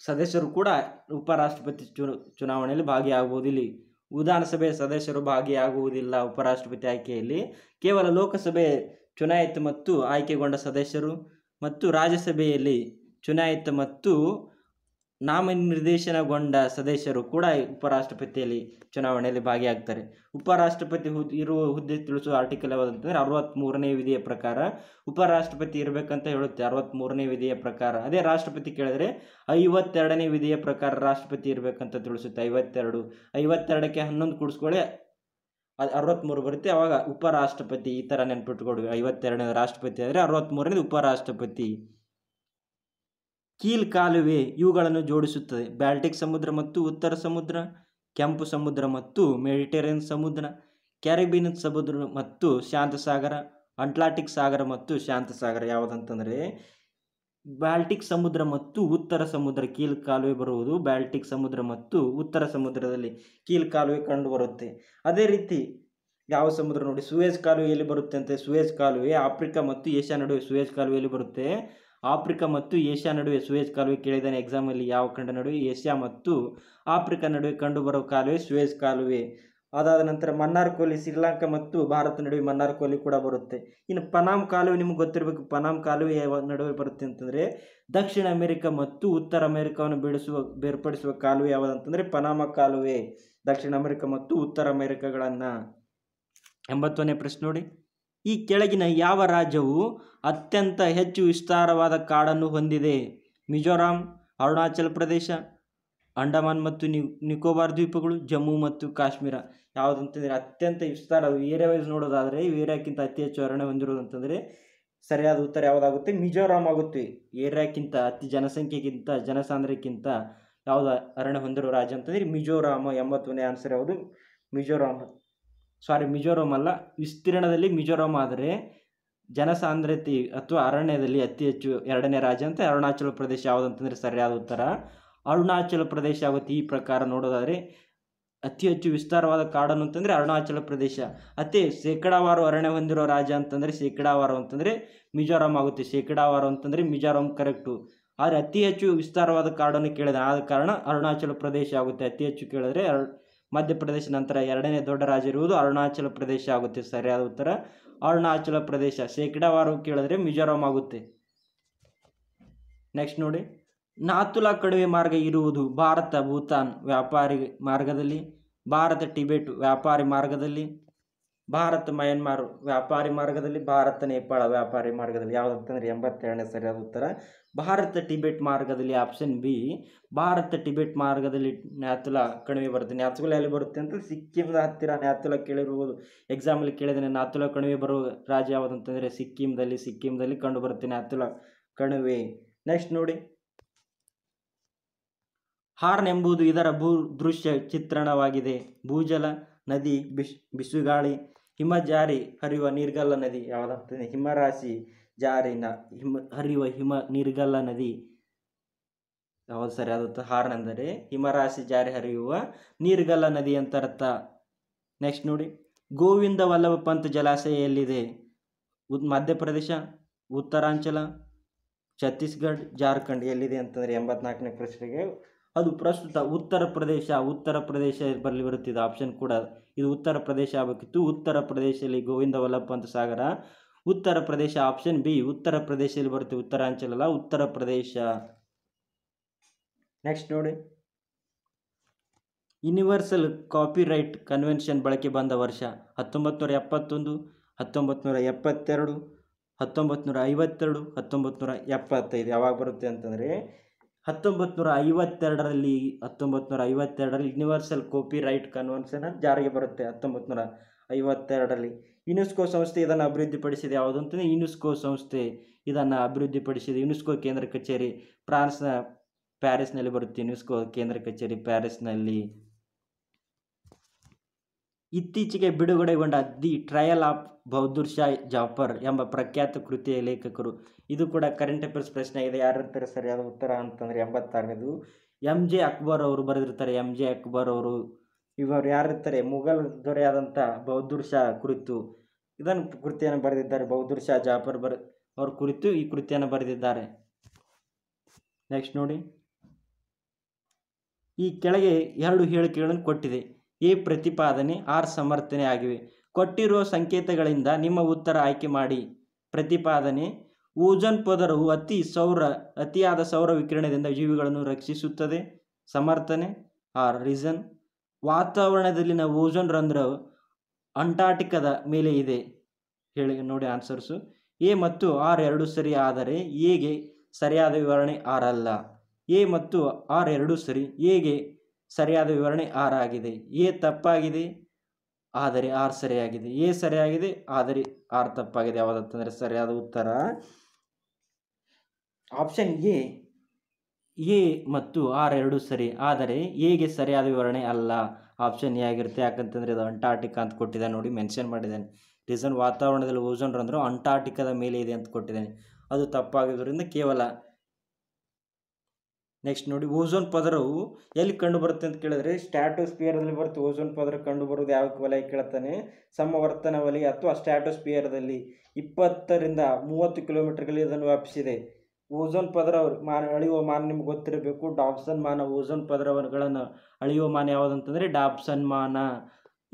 ಸದಸ್ಯರು ಕೂಡ ಉಪರಾಷ್ಟ್ರಪತಿ ಚುನಾವಣೆಯಲ್ಲಿ ಭಾಗಿಯಾಗುವುದಿಲ್ಲ ಇಲ್ಲಿ ವಿಧಾನಸಭೆ ಸದಸ್ಯರು ಭಾಗಿಯಾಗುವುದಿಲ್ಲ ಉಪರಾಷ್ಟ್ರಪತಿ ಆಯ್ಕೆಯಲ್ಲಿ ಕೇವಲ ಲೋಕಸಭೆ ಚುನಾಯಿತ ಮತ್ತು ಆಯ್ಕೆಗೊಂಡ ಸದಸ್ಯರು ಮತ್ತು ರಾಜ್ಯಸಭೆಯಲ್ಲಿ ಚುನಾಯಿತ ಮತ್ತು ನಾಮನಿರ್ದೇಶನಗೊಂಡ ಸದಸ್ಯರು ಕೂಡ ಉಪರಾಷ್ಟ್ರಪತಿಯಲ್ಲಿ ಚುನಾವಣೆಯಲ್ಲಿ ಭಾಗಿಯಾಗ್ತಾರೆ ಉಪರಾಷ್ಟ್ರಪತಿ ಹುದ್ ಇರುವ ಹುದ್ದೆ ತಿಳಿಸುವ ಆರ್ಟಿಕಲ್ ಯಾವುದಂತಂದರೆ ಅರವತ್ತ್ಮೂರನೇ ವಿಧಿಯ ಪ್ರಕಾರ ಉಪರಾಷ್ಟ್ರಪತಿ ಇರಬೇಕಂತ ಹೇಳುತ್ತೆ ಅರವತ್ತ್ಮೂರನೇ ವಿಧಿಯ ಪ್ರಕಾರ ಅದೇ ರಾಷ್ಟ್ರಪತಿ ಕೇಳಿದ್ರೆ ಐವತ್ತೆರಡನೇ ವಿಧಿಯ ಪ್ರಕಾರ ರಾಷ್ಟ್ರಪತಿ ಇರಬೇಕಂತ ತಿಳಿಸುತ್ತೆ ಐವತ್ತೆರಡು ಐವತ್ತೆರಡಕ್ಕೆ ಹನ್ನೊಂದು ಕೂಡಿಸ್ಕೊಳ್ಳಿ ಅದು ಅರವತ್ತ್ಮೂರು ಬರುತ್ತೆ ಅವಾಗ ಉಪರಾಷ್ಟ್ರಪತಿ ಈ ಥರ ನೆನ್ಪಿಟ್ಕೊಡ್ಬೇಕು ಐವತ್ತೆರಡನೇ ರಾಷ್ಟ್ರಪತಿ ಆದರೆ ಅರವತ್ತ್ಮೂರನೇ ಉಪರಾಷ್ಟ್ರಪತಿ ಕೀಲ್ ಕಾಲುವೆ ಇವುಗಳನ್ನು ಜೋಡಿಸುತ್ತದೆ ಬ್ಯಾಲ್ಟಿಕ್ ಸಮುದ್ರ ಮತ್ತು ಉತ್ತರ ಸಮುದ್ರ ಕೆಂಪು ಸಮುದ್ರ ಮತ್ತು ಮೆಡಿಟರೇನ್ ಸಮುದ್ರ ಕ್ಯಾರಿಬಿಯನ್ ಸಮುದ್ರ ಮತ್ತು ಶಾಂತ ಸಾಗರ ಸಾಗರ ಮತ್ತು ಶಾಂತ ಸಾಗರ ಯಾವುದಂತಂದರೆ ಬ್ಯಾಲ್ಟಿಕ್ ಸಮುದ್ರ ಮತ್ತು ಉತ್ತರ ಸಮುದ್ರ ಕೀಲ್ ಕಾಲುವೆ ಬರುವುದು ಬ್ಯಾಲ್ಟಿಕ್ ಸಮುದ್ರ ಮತ್ತು ಉತ್ತರ ಸಮುದ್ರದಲ್ಲಿ ಕೀಲ್ ಕಾಲುವೆ ಕಂಡು ಬರುತ್ತೆ ಅದೇ ರೀತಿ ಯಾವ ಸಮುದ್ರ ನೋಡಿ ಕಾಲುವೆ ಕಾಲುವೆಯಲ್ಲಿ ಬರುತ್ತೆ ಅಂತ ಸುವೇಜ್ ಕಾಲುವೆ ಆಫ್ರಿಕಾ ಮತ್ತು ಏಷ್ಯಾ ನಡುವೆ ಸುಯೇಜ್ ಕಾಲುವೆಯಲ್ಲಿ ಬರುತ್ತೆ ಆಫ್ರಿಕಾ ಮತ್ತು ಏಷ್ಯಾ ನಡುವೆ ಸುವೇಜ್ ಕಾಲುವೆ ಕೇಳಿದ್ದಾನೆ ಎಕ್ಸಾಮಲ್ಲಿ ಯಾವ ಖಂಡ ನಡುವೆ ಏಷ್ಯಾ ಮತ್ತು ಆಫ್ರಿಕಾ ನಡುವೆ ಕಂಡುಬರುವ ಕಾಲುವೆ ಸುವೇಜ್ ಕಾಲುವೆ ಅದಾದ ನಂತರ ಮನ್ನಾರ್ ಕೋಲಿ ಶ್ರೀಲಂಕಾ ಮತ್ತು ಭಾರತ ನಡುವೆ ಮನ್ನಾರ್ ಕೋಲಿ ಕೂಡ ಬರುತ್ತೆ ಇನ್ನು ಪನಾಮ್ ಕಾಲುವೆ ನಿಮ್ಗೆ ಗೊತ್ತಿರಬೇಕು ಪನಾಮ್ ಕಾಲುವೆ ಯಾವ ನಡುವೆ ಬರುತ್ತೆ ಅಂತಂದರೆ ದಕ್ಷಿಣ ಅಮೆರಿಕಾ ಮತ್ತು ಉತ್ತರ ಅಮೆರಿಕವನ್ನು ಬೆಳೆಸುವ ಬೇರ್ಪಡಿಸುವ ಕಾಲುವೆ ಯಾವುದಂತಂದರೆ ಪನಾಮ ಕಾಲುವೆ ದಕ್ಷಿಣ ಅಮೆರಿಕ ಮತ್ತು ಉತ್ತರ ಅಮೆರಿಕಗಳನ್ನು ಎಂಬತ್ತೊಂದನೇ ಪ್ರಶ್ನೆ ನೋಡಿ ಈ ಕೆಳಗಿನ ಯಾವ ರಾಜ್ಯವು ಅತ್ಯಂತ ಹೆಚ್ಚು ವಿಸ್ತಾರವಾದ ಕಾಡನ್ನು ಹೊಂದಿದೆ ಮಿಜೋರಾಂ ಅರುಣಾಚಲ ಪ್ರದೇಶ ಅಂಡಮಾನ್ ಮತ್ತು ನಿಕೋಬಾರ್ ದ್ವೀಪಗಳು ಜಮ್ಮು ಮತ್ತು ಕಾಶ್ಮೀರ ಯಾವುದಂತಂದರೆ ಅತ್ಯಂತ ವಿಸ್ತಾರ ಏರಿಯಾವೈಸ್ ನೋಡೋದಾದರೆ ಈ ಏರಿಯಾಕ್ಕಿಂತ ಅತಿ ಹೆಚ್ಚು ಅರಣ್ಯ ಹೊಂದಿರೋದು ಅಂತಂದರೆ ಸರಿಯಾದ ಉತ್ತರ ಯಾವುದಾಗುತ್ತೆ ಮಿಜೋರಾಂ ಆಗುತ್ತೆ ಏರಿಯಾಕ್ಕಿಂತ ಅತಿ ಜನಸಂಖ್ಯೆಗಿಂತ ಜನಸಾಂದ್ರಕ್ಕಿಂತ ಯಾವುದು ಅರಣ್ಯ ಹೊಂದಿರೋ ರಾಜ್ಯ ಅಂತಂದರೆ ಮಿಜೋರಾಮ ಎಂಬತ್ತನೇ ಆನ್ಸರ್ ಯಾವುದು ಮಿಜೋರಾಮ್ ಸಾರಿ ಮಿಜೋರಮ್ ಅಲ್ಲ ವಿಸ್ತೀರ್ಣದಲ್ಲಿ ಮಿಜೋರಾಂ ಆದರೆ ಜನಸಾಂದ್ರತೆ ಅಥವಾ ಅರಣ್ಯದಲ್ಲಿ ಅತಿ ಹೆಚ್ಚು ಎರಡನೇ ರಾಜ್ಯ ಅಂತ ಅರುಣಾಚಲ ಪ್ರದೇಶ ಯಾವುದಂತಂದರೆ ಸರಿಯಾದ ಉತ್ತರ ಅರುಣಾಚಲ ಪ್ರದೇಶ ಆಗುತ್ತೆ ಈ ಪ್ರಕಾರ ನೋಡೋದಾದರೆ ಅತಿ ಹೆಚ್ಚು ವಿಸ್ತಾರವಾದ ಕಾಡನ್ನು ಅಂತಂದರೆ ಅರುಣಾಚಲ ಪ್ರದೇಶ ಅತಿ ಶೇಕಡಾವಾರು ಅರಣ್ಯ ಹೊಂದಿರೋ ರಾಜ್ಯ ಅಂತಂದರೆ ಶೇಕಡಾವಾರು ಅಂತಂದರೆ ಮಿಜೋರಾಂ ಆಗುತ್ತೆ ಶೇಕಡಾವಾರು ಅಂತಂದರೆ ಮಿಜೋರಾಂ ಕರೆಕ್ಟು ಆದರೆ ಅತಿ ಹೆಚ್ಚು ವಿಸ್ತಾರವಾದ ಕಾಡನ್ನು ಕೇಳಿದೆ ಆದ ಕಾರಣ ಅರುಣಾಚಲ ಪ್ರದೇಶ ಆಗುತ್ತೆ ಅತಿ ಹೆಚ್ಚು ಕೇಳಿದ್ರೆ ಮಧ್ಯಪ್ರದೇಶ ನಂತರ ಎರಡನೇ ದೊಡ್ಡ ರಾಜ್ಯ ಇರುವುದು ಅರುಣಾಚಲ ಪ್ರದೇಶ ಆಗುತ್ತೆ ಸರಿಯಾದ ಉತ್ತರ ಅರುಣಾಚಲ ಪ್ರದೇಶ ಶೇಕಡಾವಾರು ಕೇಳಿದ್ರೆ ಮಿಜೋರಾಂ ಆಗುತ್ತೆ ನೆಕ್ಸ್ಟ್ ನೋಡಿ ನಾತುಲಾ ಕಡವೆ ಮಾರ್ಗ ಇರುವುದು ಭಾರತ ಭೂತಾನ್ ವ್ಯಾಪಾರಿ ಮಾರ್ಗದಲ್ಲಿ ಭಾರತ ಟಿಬೆಟ್ ವ್ಯಾಪಾರಿ ಮಾರ್ಗದಲ್ಲಿ ಭಾರತ ಮಯನ್ಮಾರ್ ವ್ಯಾಪಾರಿ ಮಾರ್ಗದಲ್ಲಿ ಭಾರತ ನೇಪಾಳ ವ್ಯಾಪಾರಿ ಮಾರ್ಗದಲ್ಲಿ ಯಾವುದಂತಂದರೆ ಎಂಬತ್ತೆರಡನೇ ಸರಿಯಾದ ಉತ್ತರ ಭಾರತ ಟಿಬೆಟ್ ಮಾರ್ಗದಲ್ಲಿ ಆಪ್ಷನ್ ಬಿ ಭಾರತ ಟಿಬೆಟ್ ಮಾರ್ಗದಲ್ಲಿ ನ್ಯಾತುಲ ಕಣಿವೆ ಬರುತ್ತೆ ನ್ಯಾತುಲಾ ಎಲ್ಲಿ ಬರುತ್ತೆ ಅಂತ ಸಿಕ್ಕಿಂದ ಹತ್ತಿರ ನ್ಯಾತುಲ ಕೇಳಿರ್ಬೋದು ಎಕ್ಸಾಮಲ್ಲಿ ಕೇಳಿದ್ರೆ ನ್ಯಾತುಲ ಕಣಿವೆ ಬರುವ ರಾಜ್ಯ ಯಾವುದಂತಂದರೆ ಸಿಕ್ಕಿಂದಲ್ಲಿ ಸಿಕ್ಕಿಂದಲ್ಲಿ ಕಂಡು ಬರುತ್ತೆ ನ್ಯಾತುಲ ಕಣಿವೆ ನೆಕ್ಸ್ಟ್ ನೋಡಿ ಹಾರ್ನ್ ಎಂಬುದು ಇದರ ಭೂ ದೃಶ್ಯ ಚಿತ್ರಣವಾಗಿದೆ ಭೂಜಲ ನದಿ ಬಿಸ್ ಬಿಸುಗಾಳಿ ಹಿಮ ಜಾರಿ ಹರಿಯುವ ನೀರ್ಗಲ್ಲ ನದಿ ಯಾವುದಾಗ್ತದೆ ಹಿಮರಾಶಿ ಜಾರಿನ ಹಿಮ ಹರಿಯುವ ಹಿಮ ನೀರ್ಗಲ್ಲ ನದಿ ಯಾವುದು ಸರಿ ಅದು ಹಾರನೆಂದರೆ ಹಿಮರಾಶಿ ಜಾರಿ ಹರಿಯುವ ನೀರ್ಗಲ್ಲ ನದಿ ಅಂತ ಅರ್ಥ ನೆಕ್ಸ್ಟ್ ನೋಡಿ ಗೋವಿಂದ ವಲ್ಲಭ ಪಂತ್ ಜಲಾಶಯ ಎಲ್ಲಿದೆ ಮಧ್ಯಪ್ರದೇಶ ಉತ್ತರಾಂಚಲ ಛತ್ತೀಸ್ಗಢ್ ಜಾರ್ಖಂಡ್ ಎಲ್ಲಿದೆ ಅಂತಂದರೆ ಎಂಬತ್ನಾಲ್ಕನೇ ಪ್ರಶ್ನೆಗೆ ಅದು ಪ್ರಸ್ತುತ ಉತ್ತರ ಪ್ರದೇಶ ಉತ್ತರ ಪ್ರದೇಶ ಬರಲಿ ಬರುತ್ತಿದೆ ಆಪ್ಷನ್ ಕೂಡ ಇದು ಉತ್ತರ ಪ್ರದೇಶ ಆಗಬೇಕಿತ್ತು ಉತ್ತರ ಪ್ರದೇಶದಲ್ಲಿ ಗೋವಿಂದ ವಲ್ಲಭ ಅಂತ ಸಾಗರ ಉತ್ತರ ಪ್ರದೇಶ ಆಪ್ಷನ್ ಬಿ ಉತ್ತರ ಪ್ರದೇಶದಲ್ಲಿ ಬರುತ್ತೆ ಉತ್ತರಾಂಚಲ ಉತ್ತರ ಪ್ರದೇಶ ನೆಕ್ಸ್ಟ್ ನೋಡಿ ಯೂನಿವರ್ಸಲ್ ರೈಟ್ ಕನ್ವೆನ್ಷನ್ ಬಳಕೆ ಬಂದ ವರ್ಷ ಹತ್ತೊಂಬತ್ತು ನೂರ ಎಪ್ಪತ್ತೊಂದು ಹತ್ತೊಂಬತ್ತು ನೂರ ಎಪ್ಪತ್ತೆರಡು ಹತ್ತೊಂಬತ್ತು ನೂರ ಐವತ್ತೆರಡು ಹತ್ತೊಂಬತ್ತು ನೂರ ಎಪ್ಪತ್ತೈದು ಯಾವಾಗ ಬರುತ್ತೆ ಅಂತಂದರೆ ಹತ್ತೊಂಬತ್ತು ನೂರ ಐವತ್ತೆರಡರಲ್ಲಿ ಹತ್ತೊಂಬತ್ತು ನೂರ ಐವತ್ತೆರಡರಲ್ಲಿ ಯೂನಿವರ್ಸಲ್ ಕಾಪಿ ರೈಟ್ ಕನ್ವೆನ್ಷನ್ ಜಾರಿಗೆ ಬರುತ್ತೆ ಹತ್ತೊಂಬತ್ತು ನೂರ ಐವತ್ತೆರಡರಲ್ಲಿ ಯುನೆಸ್ಕೋ ಸಂಸ್ಥೆ ಇದನ್ನು ಅಭಿವೃದ್ಧಿಪಡಿಸಿದೆ ಯಾವುದು ಅಂತಂದರೆ ಯುನೆಸ್ಕೋ ಸಂಸ್ಥೆ ಇದನ್ನು ಅಭಿವೃದ್ಧಿಪಡಿಸಿದೆ ಯುನೆಸ್ಕೋ ಕೇಂದ್ರ ಕಚೇರಿ ಫ್ರಾನ್ಸ್ನ ಪ್ಯಾರಿಸ್ನಲ್ಲಿ ಬರುತ್ತೆ ಯುನೆಸ್ಕೋ ಕೇಂದ್ರ ಕಚೇರಿ ಪ್ಯಾರಿಸ್ನಲ್ಲಿ ಇತ್ತೀಚೆಗೆ ಬಿಡುಗಡೆಗೊಂಡ the trial of Bahadur Shah Zafar ಎಂಬ ಪ್ರಖ್ಯಾತ ಕೃತಿಯ ಲೇಖಕರು ಇದು ಕೂಡ ಕರೆಂಟ್ ಅಫೇರ್ಸ್ ಪ್ರಶ್ನೆ ಆಗಿದೆ ಯಾರು ಇರ್ತಾರೆ ಸರಿಯಾದ ಉತ್ತರ ಅಂತಂದರೆ ಎಂಬತ್ತಾರನೇದು ಎಮ್ ಜೆ ಅಕ್ಬರ್ ಅವರು ಬರೆದಿರ್ತಾರೆ ಎಮ್ ಜೆ ಅಕ್ಬರ್ ಅವರು ಇವರು ಯಾರಿರ್ತಾರೆ ಮೊಘಲ್ ದೊರೆಯಾದಂಥ ಬಹದ್ದೂರ್ ಶಾ ಕುರಿತು ಇದನ್ನು ಕೃತಿಯನ್ನು ಬರೆದಿದ್ದಾರೆ ಬಹದ್ದೂರ್ ಶಾ ಜಾಫರ್ ಬರ್ ಅವ್ರ ಕುರಿತು ಈ ಕೃತಿಯನ್ನು ಬರೆದಿದ್ದಾರೆ ನೆಕ್ಸ್ಟ್ ನೋಡಿ ಈ ಕೆಳಗೆ ಎರಡು ಹೇಳಿಕೆಗಳನ್ನು ಕೊಟ್ಟಿದೆ ಈ ಪ್ರತಿಪಾದನೆ ಆರ್ ಸಮರ್ಥನೆ ಆಗಿವೆ ಕೊಟ್ಟಿರುವ ಸಂಕೇತಗಳಿಂದ ನಿಮ್ಮ ಉತ್ತರ ಆಯ್ಕೆ ಮಾಡಿ ಪ್ರತಿಪಾದನೆ ಓಜನ್ ಪದರವು ಅತಿ ಸೌರ ಅತಿಯಾದ ಸೌರ ವಿಕಿರಣದಿಂದ ಜೀವಿಗಳನ್ನು ರಕ್ಷಿಸುತ್ತದೆ ಸಮರ್ಥನೆ ಆರ್ ರೀಸನ್ ವಾತಾವರಣದಲ್ಲಿನ ಓಜೋನ್ ರಂಧ್ರ ಅಂಟಾರ್ಟಿಕದ ಮೇಲೆ ಇದೆ ಹೇಳಿ ನೋಡಿ ಆನ್ಸರ್ಸು ಎ ಮತ್ತು ಆರ್ ಎರಡು ಸರಿ ಆದರೆ ಎಗೆ ಸರಿಯಾದ ವಿವರಣೆ ಆರ್ ಅಲ್ಲ ಎ ಮತ್ತು ಆರ್ ಎರಡು ಸರಿ ಎಗೆ ಸರಿಯಾದ ವಿವರಣೆ ಆರ್ ಆಗಿದೆ ಎ ತಪ್ಪಾಗಿದೆ ಆದರೆ ಆರ್ ಸರಿಯಾಗಿದೆ ಎ ಸರಿಯಾಗಿದೆ ಆದರೆ ಆರ್ ತಪ್ಪಾಗಿದೆ ಯಾವುದಂತಂದರೆ ಸರಿಯಾದ ಉತ್ತರ ಆಪ್ಷನ್ ಎ ಎ ಮತ್ತು ಆರ್ ಎರಡು ಸರಿ ಆದರೆ ಎಗೆ ಸರಿಯಾದ ವಿವರಣೆ ಅಲ್ಲ ಆಪ್ಷನ್ ಎ ಆಗಿರುತ್ತೆ ಯಾಕಂತಂದರೆ ಇದು ಅಂಟಾರ್ಟಿಕಾ ಅಂತ ಕೊಟ್ಟಿದ್ದಾನೆ ನೋಡಿ ಮೆನ್ಷನ್ ಮಾಡಿದ್ದಾನೆ ರೀಸನ್ ವಾತಾವರಣದಲ್ಲಿ ಓಝೋನ್ ರಂಧ್ರ ಅಂಟಾರ್ಟಿಕದ ಮೇಲೆ ಇದೆ ಅಂತ ಕೊಟ್ಟಿದ್ದಾನೆ ಅದು ತಪ್ಪಾಗಿದ್ದರಿಂದ ಕೇವಲ ನೆಕ್ಸ್ಟ್ ನೋಡಿ ಓಝೋನ್ ಪದರವು ಎಲ್ಲಿ ಕಂಡು ಬರುತ್ತೆ ಅಂತ ಕೇಳಿದ್ರೆ ಸ್ಟ್ಯಾಟೋಸ್ಪಿಯರ್ದಲ್ಲಿ ಬರುತ್ತೆ ಓಝೋನ್ ಪದರ ಕಂಡು ಬರೋದು ಯಾವ ವಲಯ ಕೇಳ್ತಾನೆ ಸಮವರ್ತನ ವಲಯ ಅಥವಾ ಸ್ಟ್ಯಾಟೋಸ್ಪಿಯರ್ದಲ್ಲಿ ಇಪ್ಪತ್ತರಿಂದ ಮೂವತ್ತು ಕಿಲೋಮೀಟರ್ಗಳಲ್ಲಿ ಇದನ್ನು ವ್ಯಾಪಿಸಿದೆ ಓಝೋನ್ ಪದರ ಮಾನ ಅಳಿಯುವ ಮಾನ ನಿಮ್ಗೆ ಗೊತ್ತಿರಬೇಕು ಡಾಬ್ಸನ್ ಮಾನ ಓಝೋನ್ ಪದರಗಳನ್ನು ಅಳಿಯುವ ಮಾನ ಯಾವುದಂತಂದರೆ ಡಾಬ್ಸನ್ ಮಾನ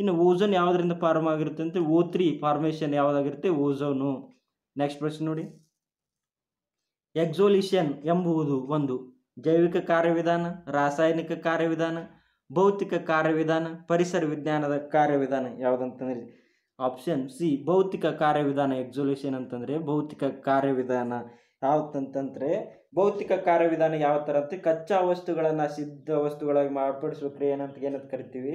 ಇನ್ನು ಓಝೋನ್ ಯಾವುದರಿಂದ ಫಾರ್ಮ್ ಆಗಿರುತ್ತೆ ಅಂತ ತ್ರೀ ಫಾರ್ಮೇಷನ್ ಯಾವುದಾಗಿರುತ್ತೆ ಓಝೋನು ನೆಕ್ಸ್ಟ್ ಪ್ರಶ್ನೆ ನೋಡಿ ಎಕ್ಸೋಲಿಷನ್ ಎಂಬುವುದು ಒಂದು ಜೈವಿಕ ಕಾರ್ಯವಿಧಾನ ರಾಸಾಯನಿಕ ಕಾರ್ಯವಿಧಾನ ಭೌತಿಕ ಕಾರ್ಯವಿಧಾನ ಪರಿಸರ ವಿಜ್ಞಾನದ ಕಾರ್ಯವಿಧಾನ ಯಾವುದಂತಂದ್ರೆ ಆಪ್ಷನ್ ಸಿ ಭೌತಿಕ ಕಾರ್ಯವಿಧಾನ ಎಕ್ಸೊಲ್ಯೂಷನ್ ಅಂತಂದರೆ ಭೌತಿಕ ಕಾರ್ಯವಿಧಾನ ಯಾವತ್ತಂತಂದರೆ ಭೌತಿಕ ಕಾರ್ಯವಿಧಾನ ಯಾವ ಥರ ಅಂತ ಕಚ್ಚಾ ವಸ್ತುಗಳನ್ನು ಸಿದ್ಧ ವಸ್ತುಗಳಾಗಿ ಮಾರ್ಪಡಿಸುವ ಕ್ರಿಯೆ ಅಂತ ಏನಂತ ಕರಿತೀವಿ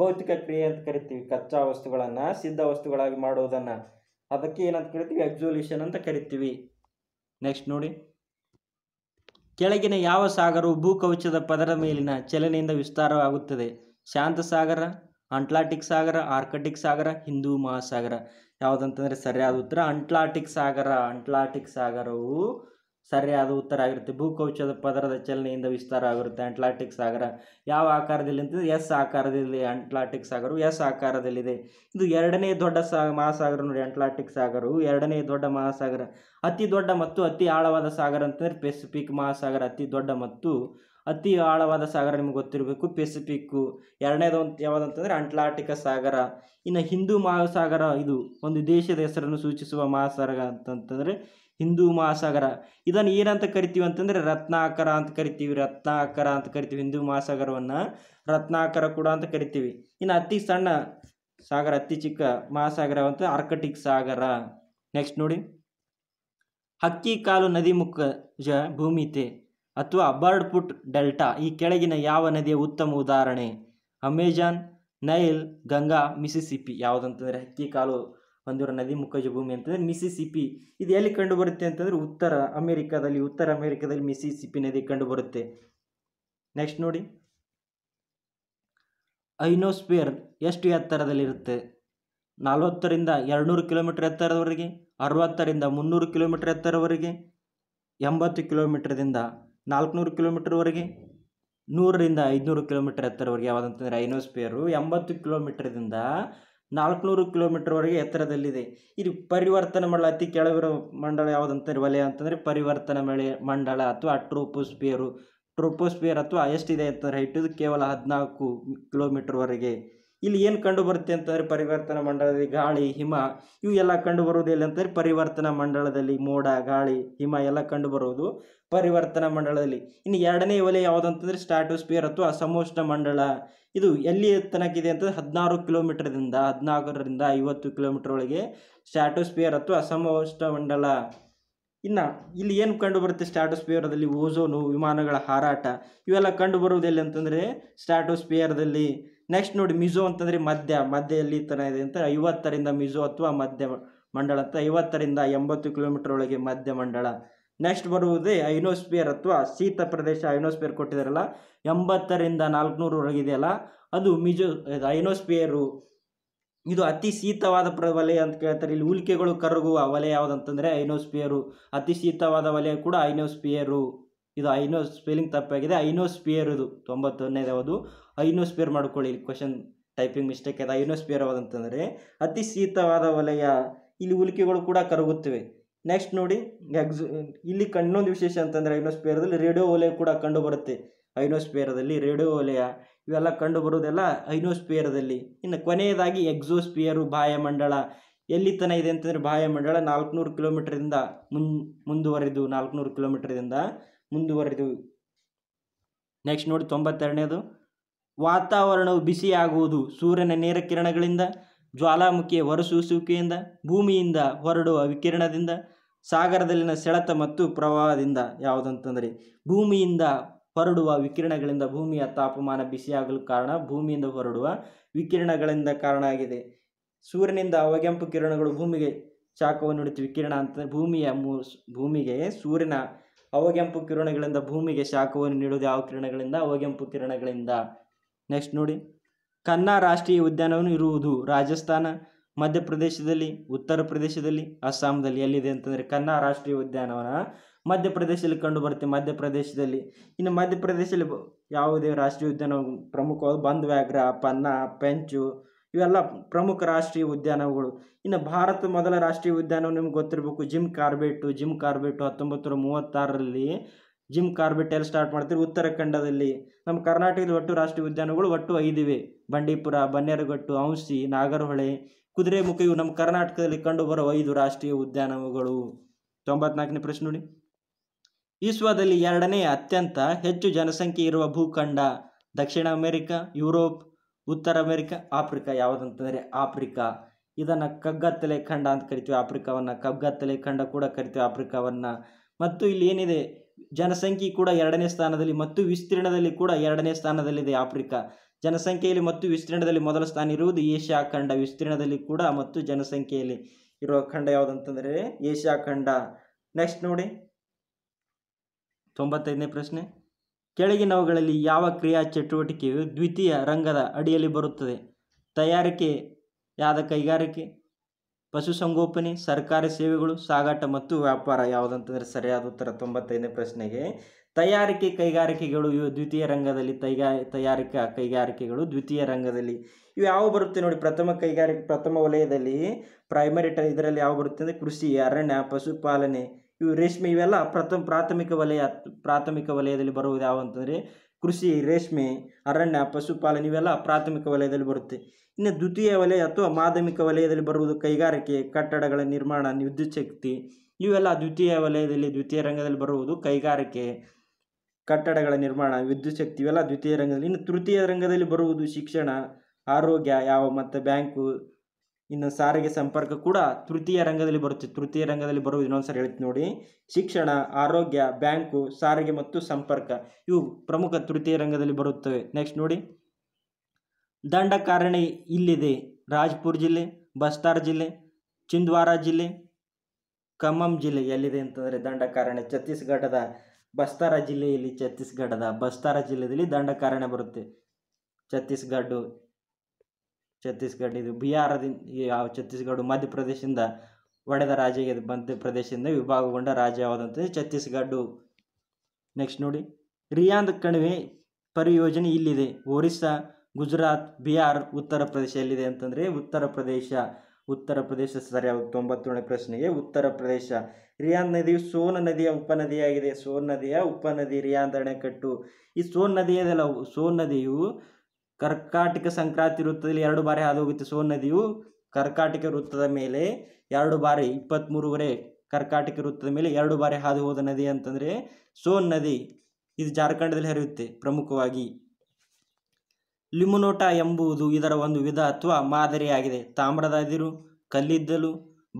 ಭೌತಿಕ ಕ್ರಿಯೆ ಅಂತ ಕರಿತೀವಿ ಕಚ್ಚಾ ವಸ್ತುಗಳನ್ನು ಸಿದ್ಧ ವಸ್ತುಗಳಾಗಿ ಮಾಡೋದನ್ನು ಅದಕ್ಕೆ ಏನಂತ ಕರಿತೀವಿ ಎಕ್ಸೊಲ್ಯೂಷನ್ ಅಂತ ಕರಿತೀವಿ ನೆಕ್ಸ್ಟ್ ನೋಡಿ ಕೆಳಗಿನ ಯಾವ ಸಾಗರವು ಭೂಕವಚದ ಪದರ ಮೇಲಿನ ಚಲನೆಯಿಂದ ವಿಸ್ತಾರವಾಗುತ್ತದೆ ಶಾಂತ ಸಾಗರ ಅಂಟ್ಲಾಂಟಿಕ್ ಸಾಗರ ಆರ್ಕಟಿಕ್ ಸಾಗರ ಹಿಂದೂ ಮಹಾಸಾಗರ ಯಾವುದಂತಂದರೆ ಸರಿಯಾದ ಉತ್ತರ ಅಂಟ್ಲಾಂಟಿಕ್ ಸಾಗರ ಅಂಟ್ಲಾಂಟಿಕ್ ಸಾಗರವು ಸರಿಯಾದ ಉತ್ತರ ಆಗಿರುತ್ತೆ ಭೂಕೌಶದ ಪದರದ ಚಲನೆಯಿಂದ ವಿಸ್ತಾರ ಆಗಿರುತ್ತೆ ಅಂಟ್ಲಾಂಟಿಕ್ ಸಾಗರ ಯಾವ ಆಕಾರದಲ್ಲಿ ಅಂತಂದರೆ ಎಸ್ ಆಕಾರದಲ್ಲಿ ಅಂಟ್ಲಾಂಟಿಕ್ ಸಾಗರವು ಎಸ್ ಆಕಾರದಲ್ಲಿದೆ ಇದು ಎರಡನೇ ದೊಡ್ಡ ಸಾಗ ಮಹಾಸಾಗರ ನೋಡಿ ಅಂಟ್ಲಾಂಟಿಕ್ ಸಾಗರವು ಎರಡನೇ ದೊಡ್ಡ ಮಹಾಸಾಗರ ಅತಿ ದೊಡ್ಡ ಮತ್ತು ಅತಿ ಆಳವಾದ ಸಾಗರ ಅಂತಂದರೆ ಪೆಸಿಫಿಕ್ ಮಹಾಸಾಗರ ಅತಿ ದೊಡ್ಡ ಮತ್ತು ಅತಿ ಆಳವಾದ ಸಾಗರ ನಿಮ್ಗೆ ಗೊತ್ತಿರಬೇಕು ಪೆಸಿಫಿಕ್ಕು ಎರಡನೇದು ಅಂತ ಯಾವುದಂತಂದರೆ ಅಂಟ್ಲಾಂಟಿಕ ಸಾಗರ ಇನ್ನು ಹಿಂದೂ ಮಹಾಸಾಗರ ಇದು ಒಂದು ದೇಶದ ಹೆಸರನ್ನು ಸೂಚಿಸುವ ಮಹಾಸಾಗರ ಅಂತಂತಂದರೆ ಹಿಂದೂ ಮಹಾಸಾಗರ ಇದನ್ನು ಏನಂತ ಕರಿತೀವಿ ಅಂತಂದರೆ ರತ್ನಾಕರ ಅಂತ ಕರಿತೀವಿ ರತ್ನಾಕರ ಅಂತ ಕರಿತೀವಿ ಹಿಂದೂ ಮಹಾಸಾಗರವನ್ನು ರತ್ನಾಕರ ಕೂಡ ಅಂತ ಕರಿತೀವಿ ಇನ್ನು ಅತಿ ಸಣ್ಣ ಸಾಗರ ಅತಿ ಚಿಕ್ಕ ಮಹಾಸಾಗರ ಅಂತ ಆರ್ಕಟಿಕ್ ಸಾಗರ ನೆಕ್ಸ್ಟ್ ನೋಡಿ ಹಕ್ಕಿ ಕಾಲು ನದಿ ಮುಖಜ ಭೂಮಿತೆ ಅಥವಾ ಪುಟ್ ಡೆಲ್ಟಾ ಈ ಕೆಳಗಿನ ಯಾವ ನದಿಯ ಉತ್ತಮ ಉದಾಹರಣೆ ಅಮೆಜಾನ್ ನೈಲ್ ಗಂಗಾ ಮಿಸಿಸಿಪಿ ಯಾವುದಂತಂದರೆ ಹಕ್ಕಿ ಕಾಲು ಒಂದೂರ ನದಿ ಮುಖಜ ಭೂಮಿ ಅಂತಂದರೆ ಮಿಸಿಸಿಪಿ ಇದು ಎಲ್ಲಿ ಕಂಡುಬರುತ್ತೆ ಅಂತಂದರೆ ಉತ್ತರ ಅಮೆರಿಕಾದಲ್ಲಿ ಉತ್ತರ ಅಮೆರಿಕಾದಲ್ಲಿ ಮಿಸಿಸಿಪಿ ನದಿ ಕಂಡುಬರುತ್ತೆ ನೆಕ್ಸ್ಟ್ ನೋಡಿ ಐನೋಸ್ಪಿಯರ್ ಎಷ್ಟು ಎತ್ತರದಲ್ಲಿರುತ್ತೆ ನಲವತ್ತರಿಂದ ಎರಡುನೂರು ಕಿಲೋಮೀಟರ್ ಎತ್ತರದವರೆಗೆ ಅರವತ್ತರಿಂದ ಮುನ್ನೂರು ಕಿಲೋಮೀಟರ್ ಎತ್ತರವರೆಗೆ ಎಂಬತ್ತು ಕಿಲೋಮೀಟರ್ದಿಂದ ನಾಲ್ಕುನೂರು ಕಿಲೋಮೀಟರ್ವರೆಗೆ ನೂರರಿಂದ ಐದುನೂರು ಕಿಲೋಮೀಟರ್ ಎತ್ತರವರೆಗೆ ಯಾವುದಂತಂದರೆ ಐನೋಸ್ಪಿಯರು ಎಂಬತ್ತು ಕಿಲೋಮೀಟ್ರದಿಂದ ನಾಲ್ಕುನೂರು ಕಿಲೋಮೀಟ್ರ್ವರೆಗೆ ಎತ್ತರದಲ್ಲಿದೆ ಇದು ಪರಿವರ್ತನೆ ಮಂಡಲ ಅತಿ ಕೆಳವಿರೋ ಮಂಡಳ ಯಾವುದಂತ ವಲಯ ಅಂತಂದರೆ ಪರಿವರ್ತನೆ ಮಳೆ ಮಂಡಳ ಅಥವಾ ಟ್ರೋಪೋಸ್ಪಿಯರು ಟ್ರೋಪೋಸ್ಪಿಯರ್ ಅಥವಾ ಎಷ್ಟಿದೆ ಅಂತ ಹೈಟ್ ಇದು ಕೇವಲ ಹದಿನಾಲ್ಕು ಕಿಲೋಮೀಟ್ರ್ವರೆಗೆ ಇಲ್ಲಿ ಏನು ಕಂಡು ಬರುತ್ತೆ ಅಂತಂದರೆ ಪರಿವರ್ತನಾ ಮಂಡಲದಲ್ಲಿ ಗಾಳಿ ಹಿಮ ಇವು ಎಲ್ಲ ಕಂಡು ಬರೋದು ಅಂತಂದರೆ ಪರಿವರ್ತನ ಮಂಡಲದಲ್ಲಿ ಮೋಡ ಗಾಳಿ ಹಿಮ ಎಲ್ಲ ಕಂಡು ಬರುವುದು ಪರಿವರ್ತನ ಮಂಡಲದಲ್ಲಿ ಇನ್ನು ಎರಡನೇ ವಲಯ ಯಾವುದಂತಂದರೆ ಸ್ಟ್ಯಾಟೋಸ್ಪಿಯರ್ ಅಥವಾ ಸಮೋಷ್ಣ ಮಂಡಳ ಇದು ಎಲ್ಲಿ ತನಕಿದೆ ಅಂತಂದರೆ ಹದಿನಾರು ಕಿಲೋಮೀಟರ್ದಿಂದ ಹದಿನಾಲ್ಕರಿಂದ ಐವತ್ತು ಕಿಲೋಮೀಟರ್ ಒಳಗೆ ಸ್ಟ್ಯಾಟೋಸ್ಪಿಯರ್ ಅಥವಾ ಸಮೋಷ್ಣ ಮಂಡಲ ಇನ್ನು ಇಲ್ಲಿ ಏನು ಕಂಡು ಬರುತ್ತೆ ಸ್ಟ್ಯಾಟೋಸ್ಪಿಯರ್ದಲ್ಲಿ ಓಝೋನು ವಿಮಾನಗಳ ಹಾರಾಟ ಇವೆಲ್ಲ ಕಂಡು ಬರುವುದಿಲ್ಲ ಅಂತಂದರೆ ಸ್ಟ್ಯಾಟೋಸ್ಪಿಯರ್ದಲ್ಲಿ ನೆಕ್ಸ್ಟ್ ನೋಡಿ ಮಿಜೋ ಅಂತಂದರೆ ಮಧ್ಯ ಮಧ್ಯದಲ್ಲಿ ಈ ತನ ಇದೆ ಅಂತ ಐವತ್ತರಿಂದ ಮಿಝೋ ಅಥವಾ ಮಧ್ಯ ಮಂಡಳ ಅಂತ ಐವತ್ತರಿಂದ ಎಂಬತ್ತು ಕಿಲೋಮೀಟರ್ ಒಳಗೆ ಮಧ್ಯ ಮಂಡಳ ನೆಕ್ಸ್ಟ್ ಬರುವುದೇ ಐನೋಸ್ಪಿಯರ್ ಅಥವಾ ಶೀತ ಪ್ರದೇಶ ಐನೋಸ್ಪಿಯರ್ ಕೊಟ್ಟಿದಾರಲ್ಲ ಎಂಬತ್ತರಿಂದ ನಾಲ್ಕುನೂರು ಒಳಗಿದೆಯಲ್ಲ ಅದು ಮಿಝೋ ಐನೋಸ್ಪಿಯರು ಇದು ಅತಿ ಶೀತವಾದ ಪ್ರ ವಲಯ ಅಂತ ಕೇಳ್ತಾರೆ ಇಲ್ಲಿ ಉಲ್ಕೆಗಳು ಕರಗುವ ವಲಯ ಯಾವುದಂತಂದರೆ ಐನೋಸ್ಪಿಯರು ಅತಿ ಶೀತವಾದ ವಲಯ ಕೂಡ ಐನೋಸ್ಪಿಯರು ಇದು ಐನೋ ಸ್ಪೆಲ್ಲಿಂಗ್ ತಪ್ಪಾಗಿದೆ ಐನೋಸ್ಪಿಯರ್ ಇದು ತೊಂಬತ್ತೊಂದನೇದು ಸ್ಪೇರ್ ಮಾಡ್ಕೊಳ್ಳಿ question typing mistake ionosphere ಯಾವ್ದಂತಂದರೆ ಅತಿ ಶೀತವಾದ ವಲಯ ಇಲ್ಲಿ ಉಲ್ಕೆಗಳು ಕೂಡ ಕರಗುತ್ತವೆ ನೆಕ್ಸ್ಟ್ ನೋಡಿ ಎಕ್ಸ್ ಇಲ್ಲಿ ಕಣ್ಣೊಂದು ವಿಶೇಷ ಅಂತಂದರೆ ಐನೋಸ್ಫಿಯರ್ದಲ್ಲಿ ರೇಡಿಯೋ ವಲಯ ಕೂಡ ಕಂಡುಬರುತ್ತೆ ಐನೋಸ್ಫಿಯರದಲ್ಲಿ ರೇಡಿಯೋ ವಲಯ ಇವೆಲ್ಲ ಕಂಡುಬರುವುದೆಲ್ಲ ಐನೋಸ್ಪಿಯರದಲ್ಲಿ ಇನ್ನು ಕೊನೆಯದಾಗಿ ಎಕ್ಸೋಸ್ಪಿಯರು ಬಾಹ್ಯಮಂಡಳ ಎಲ್ಲಿ ತನ ಇದೆ ಅಂತಂದರೆ ಮಂಡಳ ನಾಲ್ಕುನೂರು ಕಿಲೋಮೀಟ್ರಿಂದ ಮುನ್ ಮುಂದುವರೆದು ನಾಲ್ಕುನೂರು ಕಿಲೋಮೀಟ್ರಿಂದ ಮುಂದುವರೆದು ನೆಕ್ಸ್ಟ್ ನೋಡಿ ತೊಂಬತ್ತೆರಡನೇದು ವಾತಾವರಣವು ಬಿಸಿಯಾಗುವುದು ಸೂರ್ಯನ ನೇರ ಕಿರಣಗಳಿಂದ ಜ್ವಾಲಾಮುಖಿಯ ಹೊರಸೂಸುವಿಕೆಯಿಂದ ಭೂಮಿಯಿಂದ ಹೊರಡುವ ವಿಕಿರಣದಿಂದ ಸಾಗರದಲ್ಲಿನ ಸೆಳೆತ ಮತ್ತು ಪ್ರವಾಹದಿಂದ ಯಾವುದಂತಂದರೆ ಭೂಮಿಯಿಂದ ಹೊರಡುವ ವಿಕಿರಣಗಳಿಂದ ಭೂಮಿಯ ತಾಪಮಾನ ಬಿಸಿಯಾಗಲು ಕಾರಣ ಭೂಮಿಯಿಂದ ಹೊರಡುವ ವಿಕಿರಣಗಳಿಂದ ಕಾರಣ ಆಗಿದೆ ಸೂರ್ಯನಿಂದ ಅವಗೆಂಪು ಕಿರಣಗಳು ಭೂಮಿಗೆ ಶಾಖವನ್ನು ನೀಡುತ್ತವೆ ವಿಕಿರಣ ಅಂತ ಭೂಮಿಯ ಮೂ ಭೂಮಿಗೆ ಸೂರ್ಯನ ಅವಗೆಂಪು ಕಿರಣಗಳಿಂದ ಭೂಮಿಗೆ ಶಾಖವನ್ನು ನೀಡುವುದು ಯಾವ ಕಿರಣಗಳಿಂದ ಅವಗೆಂಪು ಕಿರಣಗಳಿಂದ ನೆಕ್ಸ್ಟ್ ನೋಡಿ ಕನ್ನಾ ರಾಷ್ಟ್ರೀಯ ಉದ್ಯಾನವನ ಇರುವುದು ರಾಜಸ್ಥಾನ ಮಧ್ಯಪ್ರದೇಶದಲ್ಲಿ ಉತ್ತರ ಪ್ರದೇಶದಲ್ಲಿ ಅಸ್ಸಾಂದಲ್ಲಿ ಎಲ್ಲಿದೆ ಅಂತಂದರೆ ಕನ್ನಾ ರಾಷ್ಟ್ರೀಯ ಉದ್ಯಾನವನ ಮಧ್ಯಪ್ರದೇಶದಲ್ಲಿ ಕಂಡು ಬರುತ್ತೆ ಮಧ್ಯಪ್ರದೇಶದಲ್ಲಿ ಇನ್ನು ಮಧ್ಯಪ್ರದೇಶದಲ್ಲಿ ಯಾವುದೇ ರಾಷ್ಟ್ರೀಯ ಉದ್ಯಾನ ಪ್ರಮುಖವಾದ ಬಂದ್ ವ್ಯಾಘ್ರ ಪನ್ನಾ ಪೆಂಚು ಇವೆಲ್ಲ ಪ್ರಮುಖ ರಾಷ್ಟ್ರೀಯ ಉದ್ಯಾನಗಳು ಇನ್ನು ಭಾರತ ಮೊದಲ ರಾಷ್ಟ್ರೀಯ ಉದ್ಯಾನವನ ನಿಮ್ಗೆ ಗೊತ್ತಿರಬೇಕು ಜಿಮ್ ಕಾರ್ಬೆಟ್ಟು ಜಿಮ್ ಕಾರ್ಬೆಟ್ಟು ಹತ್ತೊಂಬತ್ತು ನೂರ ಮೂವತ್ತಾರರಲ್ಲಿ ಜಿಮ್ ಎಲ್ಲಿ ಸ್ಟಾರ್ಟ್ ಮಾಡ್ತೀರಿ ಉತ್ತರ ಖಂಡದಲ್ಲಿ ನಮ್ಮ ಕರ್ನಾಟಕದ ಒಟ್ಟು ರಾಷ್ಟ್ರೀಯ ಉದ್ಯಾನಗಳು ಒಟ್ಟು ಐದಿವೆ ಬಂಡೀಪುರ ಬನ್ನೇರುಗಟ್ಟು ಔಂಸಿ ನಾಗರಹೊಳೆ ಕುದುರೆಮುಖ ಇವು ನಮ್ಮ ಕರ್ನಾಟಕದಲ್ಲಿ ಕಂಡುಬರುವ ಐದು ರಾಷ್ಟ್ರೀಯ ಉದ್ಯಾನಗಳು ತೊಂಬತ್ನಾಲ್ಕನೇ ಪ್ರಶ್ನೆ ನೋಡಿ ವಿಶ್ವದಲ್ಲಿ ಎರಡನೇ ಅತ್ಯಂತ ಹೆಚ್ಚು ಜನಸಂಖ್ಯೆ ಇರುವ ಭೂಖಂಡ ದಕ್ಷಿಣ ಅಮೆರಿಕ ಯುರೋಪ್ ಉತ್ತರ ಅಮೆರಿಕ ಆಫ್ರಿಕಾ ಯಾವುದಂತಂದರೆ ಆಫ್ರಿಕಾ ಇದನ್ನು ಕಗ್ಗತ್ತಲೆ ಖಂಡ ಅಂತ ಕರಿತೀವಿ ಆಫ್ರಿಕಾವನ್ನು ಕಗ್ಗತ್ತಲೆ ಖಂಡ ಕೂಡ ಕರಿತೀವಿ ಆಫ್ರಿಕಾವನ್ನು ಮತ್ತು ಇಲ್ಲಿ ಏನಿದೆ ಜನಸಂಖ್ಯೆ ಕೂಡ ಎರಡನೇ ಸ್ಥಾನದಲ್ಲಿ ಮತ್ತು ವಿಸ್ತೀರ್ಣದಲ್ಲಿ ಕೂಡ ಎರಡನೇ ಸ್ಥಾನದಲ್ಲಿದೆ ಆಫ್ರಿಕಾ ಜನಸಂಖ್ಯೆಯಲ್ಲಿ ಮತ್ತು ವಿಸ್ತೀರ್ಣದಲ್ಲಿ ಮೊದಲ ಸ್ಥಾನ ಇರುವುದು ಏಷ್ಯಾ ಖಂಡ ವಿಸ್ತೀರ್ಣದಲ್ಲಿ ಕೂಡ ಮತ್ತು ಜನಸಂಖ್ಯೆಯಲ್ಲಿ ಇರುವ ಖಂಡ ಯಾವುದಂತಂದರೆ ಏಷ್ಯಾ ಖಂಡ ನೆಕ್ಸ್ಟ್ ನೋಡಿ ತೊಂಬತ್ತೈದನೇ ಪ್ರಶ್ನೆ ಕೆಳಗಿನವುಗಳಲ್ಲಿ ಯಾವ ಕ್ರಿಯಾ ಚಟುವಟಿಕೆಯು ದ್ವಿತೀಯ ರಂಗದ ಅಡಿಯಲ್ಲಿ ಬರುತ್ತದೆ ತಯಾರಿಕೆ ಯಾದ ಕೈಗಾರಿಕೆ ಪಶುಸಂಗೋಪನೆ ಸರ್ಕಾರಿ ಸೇವೆಗಳು ಸಾಗಾಟ ಮತ್ತು ವ್ಯಾಪಾರ ಯಾವುದಂತಂದರೆ ಸರಿಯಾದ ಉತ್ತರ ತೊಂಬತ್ತೈದನೇ ಪ್ರಶ್ನೆಗೆ ತಯಾರಿಕೆ ಕೈಗಾರಿಕೆಗಳು ಇವು ದ್ವಿತೀಯ ರಂಗದಲ್ಲಿ ತೈಗಾ ತಯಾರಿಕಾ ಕೈಗಾರಿಕೆಗಳು ದ್ವಿತೀಯ ರಂಗದಲ್ಲಿ ಇವು ಯಾವ ಬರುತ್ತೆ ನೋಡಿ ಪ್ರಥಮ ಕೈಗಾರಿಕೆ ಪ್ರಥಮ ವಲಯದಲ್ಲಿ ಪ್ರೈಮರಿ ಟ ಇದರಲ್ಲಿ ಯಾವ ಬರುತ್ತೆ ಅಂದರೆ ಕೃಷಿ ಅರಣ್ಯ ಪಶುಪಾಲನೆ ಇವು ರೇಷ್ಮೆ ಇವೆಲ್ಲ ಪ್ರಥಮ ಪ್ರಾಥಮಿಕ ವಲಯ ಪ್ರಾಥಮಿಕ ವಲಯದಲ್ಲಿ ಬರುವುದು ಯಾವಂತಂದರೆ ಕೃಷಿ ರೇಷ್ಮೆ ಅರಣ್ಯ ಪಶುಪಾಲನೆ ಇವೆಲ್ಲ ಪ್ರಾಥಮಿಕ ವಲಯದಲ್ಲಿ ಬರುತ್ತೆ ಇನ್ನು ದ್ವಿತೀಯ ವಲಯ ಅಥವಾ ಮಾಧ್ಯಮಿಕ ವಲಯದಲ್ಲಿ ಬರುವುದು ಕೈಗಾರಿಕೆ ಕಟ್ಟಡಗಳ ನಿರ್ಮಾಣ ವಿದ್ಯುತ್ ಶಕ್ತಿ ಇವೆಲ್ಲ ದ್ವಿತೀಯ ವಲಯದಲ್ಲಿ ದ್ವಿತೀಯ ರಂಗದಲ್ಲಿ ಬರುವುದು ಕೈಗಾರಿಕೆ ಕಟ್ಟಡಗಳ ನಿರ್ಮಾಣ ವಿದ್ಯುತ್ ಶಕ್ತಿ ಇವೆಲ್ಲ ದ್ವಿತೀಯ ರಂಗದಲ್ಲಿ ಇನ್ನು ತೃತೀಯ ರಂಗದಲ್ಲಿ ಬರುವುದು ಶಿಕ್ಷಣ ಆರೋಗ್ಯ ಯಾವ ಮತ್ತು ಬ್ಯಾಂಕು ಇನ್ನು ಸಾರಿಗೆ ಸಂಪರ್ಕ ಕೂಡ ತೃತೀಯ ರಂಗದಲ್ಲಿ ಬರುತ್ತೆ ತೃತೀಯ ರಂಗದಲ್ಲಿ ಬರುವುದು ಇನ್ನೊಂದ್ಸರಿ ಹೇಳ್ತೀನಿ ನೋಡಿ ಶಿಕ್ಷಣ ಆರೋಗ್ಯ ಬ್ಯಾಂಕು ಸಾರಿಗೆ ಮತ್ತು ಸಂಪರ್ಕ ಇವು ಪ್ರಮುಖ ತೃತೀಯ ರಂಗದಲ್ಲಿ ಬರುತ್ತವೆ ನೆಕ್ಸ್ಟ್ ನೋಡಿ ದಂಡಕಾರಣ್ಯ ಇಲ್ಲಿದೆ ರಾಜ್ಪುರ್ ಜಿಲ್ಲೆ ಬಸ್ತಾರ್ ಜಿಲ್ಲೆ ಚಿಂದ್ವಾರ ಜಿಲ್ಲೆ ಖಮ್ಮಂ ಜಿಲ್ಲೆ ಎಲ್ಲಿದೆ ಅಂತಂದರೆ ದಂಡಕಾರಣ್ಯ ಛತ್ತೀಸ್ಗಢದ ಬಸ್ತಾರ ಜಿಲ್ಲೆಯಲ್ಲಿ ಛತ್ತೀಸ್ಗಢದ ಬಸ್ತಾರ ಜಿಲ್ಲೆಯಲ್ಲಿ ದಂಡಕಾರಣ್ಯ ಬರುತ್ತೆ ಛತ್ತೀಸ್ಗಢ ಛತ್ತೀಸ್ಗಢ ಇದು ಬಿಹಾರದಿಂದ ಯಾವ ಛತ್ತೀಸ್ಗಢ ಮಧ್ಯಪ್ರದೇಶದಿಂದ ಒಡೆದ ರಾಜ್ಯ ಪ್ರದೇಶದಿಂದ ವಿಭಾಗಗೊಂಡ ರಾಜ್ಯ ಯಾವುದಂತಂದರೆ ಛತ್ತೀಸ್ಗಢ ನೆಕ್ಸ್ಟ್ ನೋಡಿ ರಿಯಾಂದ್ ಕಣಿವೆ ಪರಿಯೋಜನೆ ಇಲ್ಲಿದೆ ಒರಿಸ್ಸಾ ಗುಜರಾತ್ ಬಿಹಾರ್ ಉತ್ತರ ಪ್ರದೇಶ ಎಲ್ಲಿದೆ ಅಂತಂದರೆ ಉತ್ತರ ಪ್ರದೇಶ ಉತ್ತರ ಪ್ರದೇಶ ಸರಿಯಾಗುತ್ತೆ ತೊಂಬತ್ತೊಂದನೇ ಪ್ರಶ್ನೆಗೆ ಉತ್ತರ ಪ್ರದೇಶ ರಿಯಾನ್ ನದಿಯು ಸೋನ ನದಿಯ ಉಪನದಿಯಾಗಿದೆ ಸೋನ್ ನದಿಯ ಉಪನದಿ ರಿಯಾನ್ ಅಣೆಕಟ್ಟು ಈ ಸೋನ್ ನದಿಯದಲ್ಲ ಸೋನ್ ನದಿಯು ಕರ್ಕಾಟಕ ಸಂಕ್ರಾಂತಿ ವೃತ್ತದಲ್ಲಿ ಎರಡು ಬಾರಿ ಹಾದು ಹೋಗುತ್ತೆ ಸೋನ್ ನದಿಯು ಕರ್ಕಾಟಕ ವೃತ್ತದ ಮೇಲೆ ಎರಡು ಬಾರಿ ಇಪ್ಪತ್ತ್ಮೂರುವರೆ ಕರ್ಕಾಟಕ ವೃತ್ತದ ಮೇಲೆ ಎರಡು ಬಾರಿ ಹಾದು ಹೋದ ನದಿ ಅಂತಂದರೆ ಸೋನ್ ನದಿ ಇದು ಜಾರ್ಖಂಡದಲ್ಲಿ ಹರಿಯುತ್ತೆ ಪ್ರಮುಖವಾಗಿ ಲಿಮುನೋಟ ಎಂಬುದು ಇದರ ಒಂದು ವಿಧ ಅಥವಾ ಮಾದರಿಯಾಗಿದೆ ತಾಮ್ರದ ಅದಿರು ಕಲ್ಲಿದ್ದಲು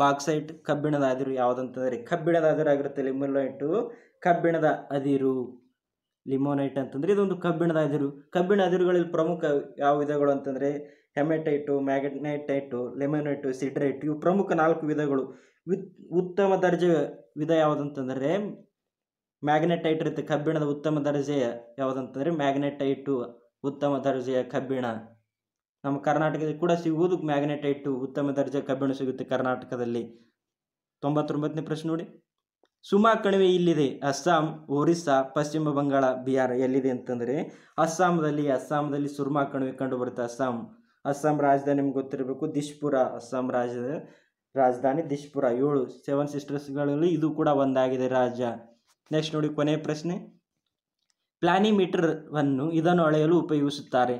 ಬಾಕ್ಸೈಟ್ ಕಬ್ಬಿಣದ ಅದಿರು ಯಾವುದಂತಂದರೆ ಕಬ್ಬಿಣದ ಅದಿರು ಆಗಿರುತ್ತೆ ಲಿಮೊನೈಟು ಕಬ್ಬಿಣದ ಅದಿರು ಲಿಮೋನೈಟ್ ಅಂತಂದರೆ ಇದೊಂದು ಕಬ್ಬಿಣದ ಅದಿರು ಕಬ್ಬಿಣ ಅದಿರುಗಳಲ್ಲಿ ಪ್ರಮುಖ ಯಾವ ವಿಧಗಳು ಅಂತಂದರೆ ಹೆಮೆಟೈಟು ಮ್ಯಾಗ್ನೈಟೈಟು ಲೆಮೊನೈಟು ಸಿಡ್ರೈಟು ಇವು ಪ್ರಮುಖ ನಾಲ್ಕು ವಿಧಗಳು ಉತ್ತಮ ದರ್ಜೆ ವಿಧ ಯಾವುದಂತಂದರೆ ಮ್ಯಾಗ್ನೆಟೈಟ್ ಇರುತ್ತೆ ಕಬ್ಬಿಣದ ಉತ್ತಮ ದರ್ಜೆ ಯಾವುದಂತಂದರೆ ಮ್ಯಾಗ್ನೆಟೈಟು ಉತ್ತಮ ದರ್ಜೆಯ ಕಬ್ಬಿಣ ನಮ್ಮ ಕರ್ನಾಟಕದಲ್ಲಿ ಕೂಡ ಸಿಗುವುದು ಮ್ಯಾಗ್ನೆಟೈಟು ಉತ್ತಮ ದರ್ಜೆ ಕಬ್ಬಿಣ ಸಿಗುತ್ತೆ ಕರ್ನಾಟಕದಲ್ಲಿ ತೊಂಬತ್ತೊಂಬತ್ತನೇ ಪ್ರಶ್ನೆ ನೋಡಿ ಸುಮಾ ಕಣಿವೆ ಇಲ್ಲಿದೆ ಅಸ್ಸಾಂ ಒರಿಸ್ಸಾ ಪಶ್ಚಿಮ ಬಂಗಾಳ ಬಿಹಾರ ಎಲ್ಲಿದೆ ಅಂತಂದರೆ ಅಸ್ಸಾಂದಲ್ಲಿ ಅಸ್ಸಾಂದಲ್ಲಿ ಸುರ್ಮಾ ಕಣಿವೆ ಕಂಡುಬರುತ್ತೆ ಅಸ್ಸಾಂ ಅಸ್ಸಾಂ ರಾಜಧಾನಿ ನಿಮ್ಗೆ ಗೊತ್ತಿರಬೇಕು ದಿಶ್ಪುರ ಅಸ್ಸಾಂ ರಾಜ್ಯದ ರಾಜಧಾನಿ ದಿಶ್ಪುರ ಏಳು ಸೆವೆನ್ ಸಿಸ್ಟರ್ಸ್ಗಳಲ್ಲಿ ಇದು ಕೂಡ ಒಂದಾಗಿದೆ ರಾಜ್ಯ ನೆಕ್ಸ್ಟ್ ನೋಡಿ ಕೊನೆಯ ಪ್ರಶ್ನೆ ಪ್ಲಾನಿಮೀಟರ್ವನ್ನು ಇದನ್ನು ಅಳೆಯಲು ಉಪಯೋಗಿಸುತ್ತಾರೆ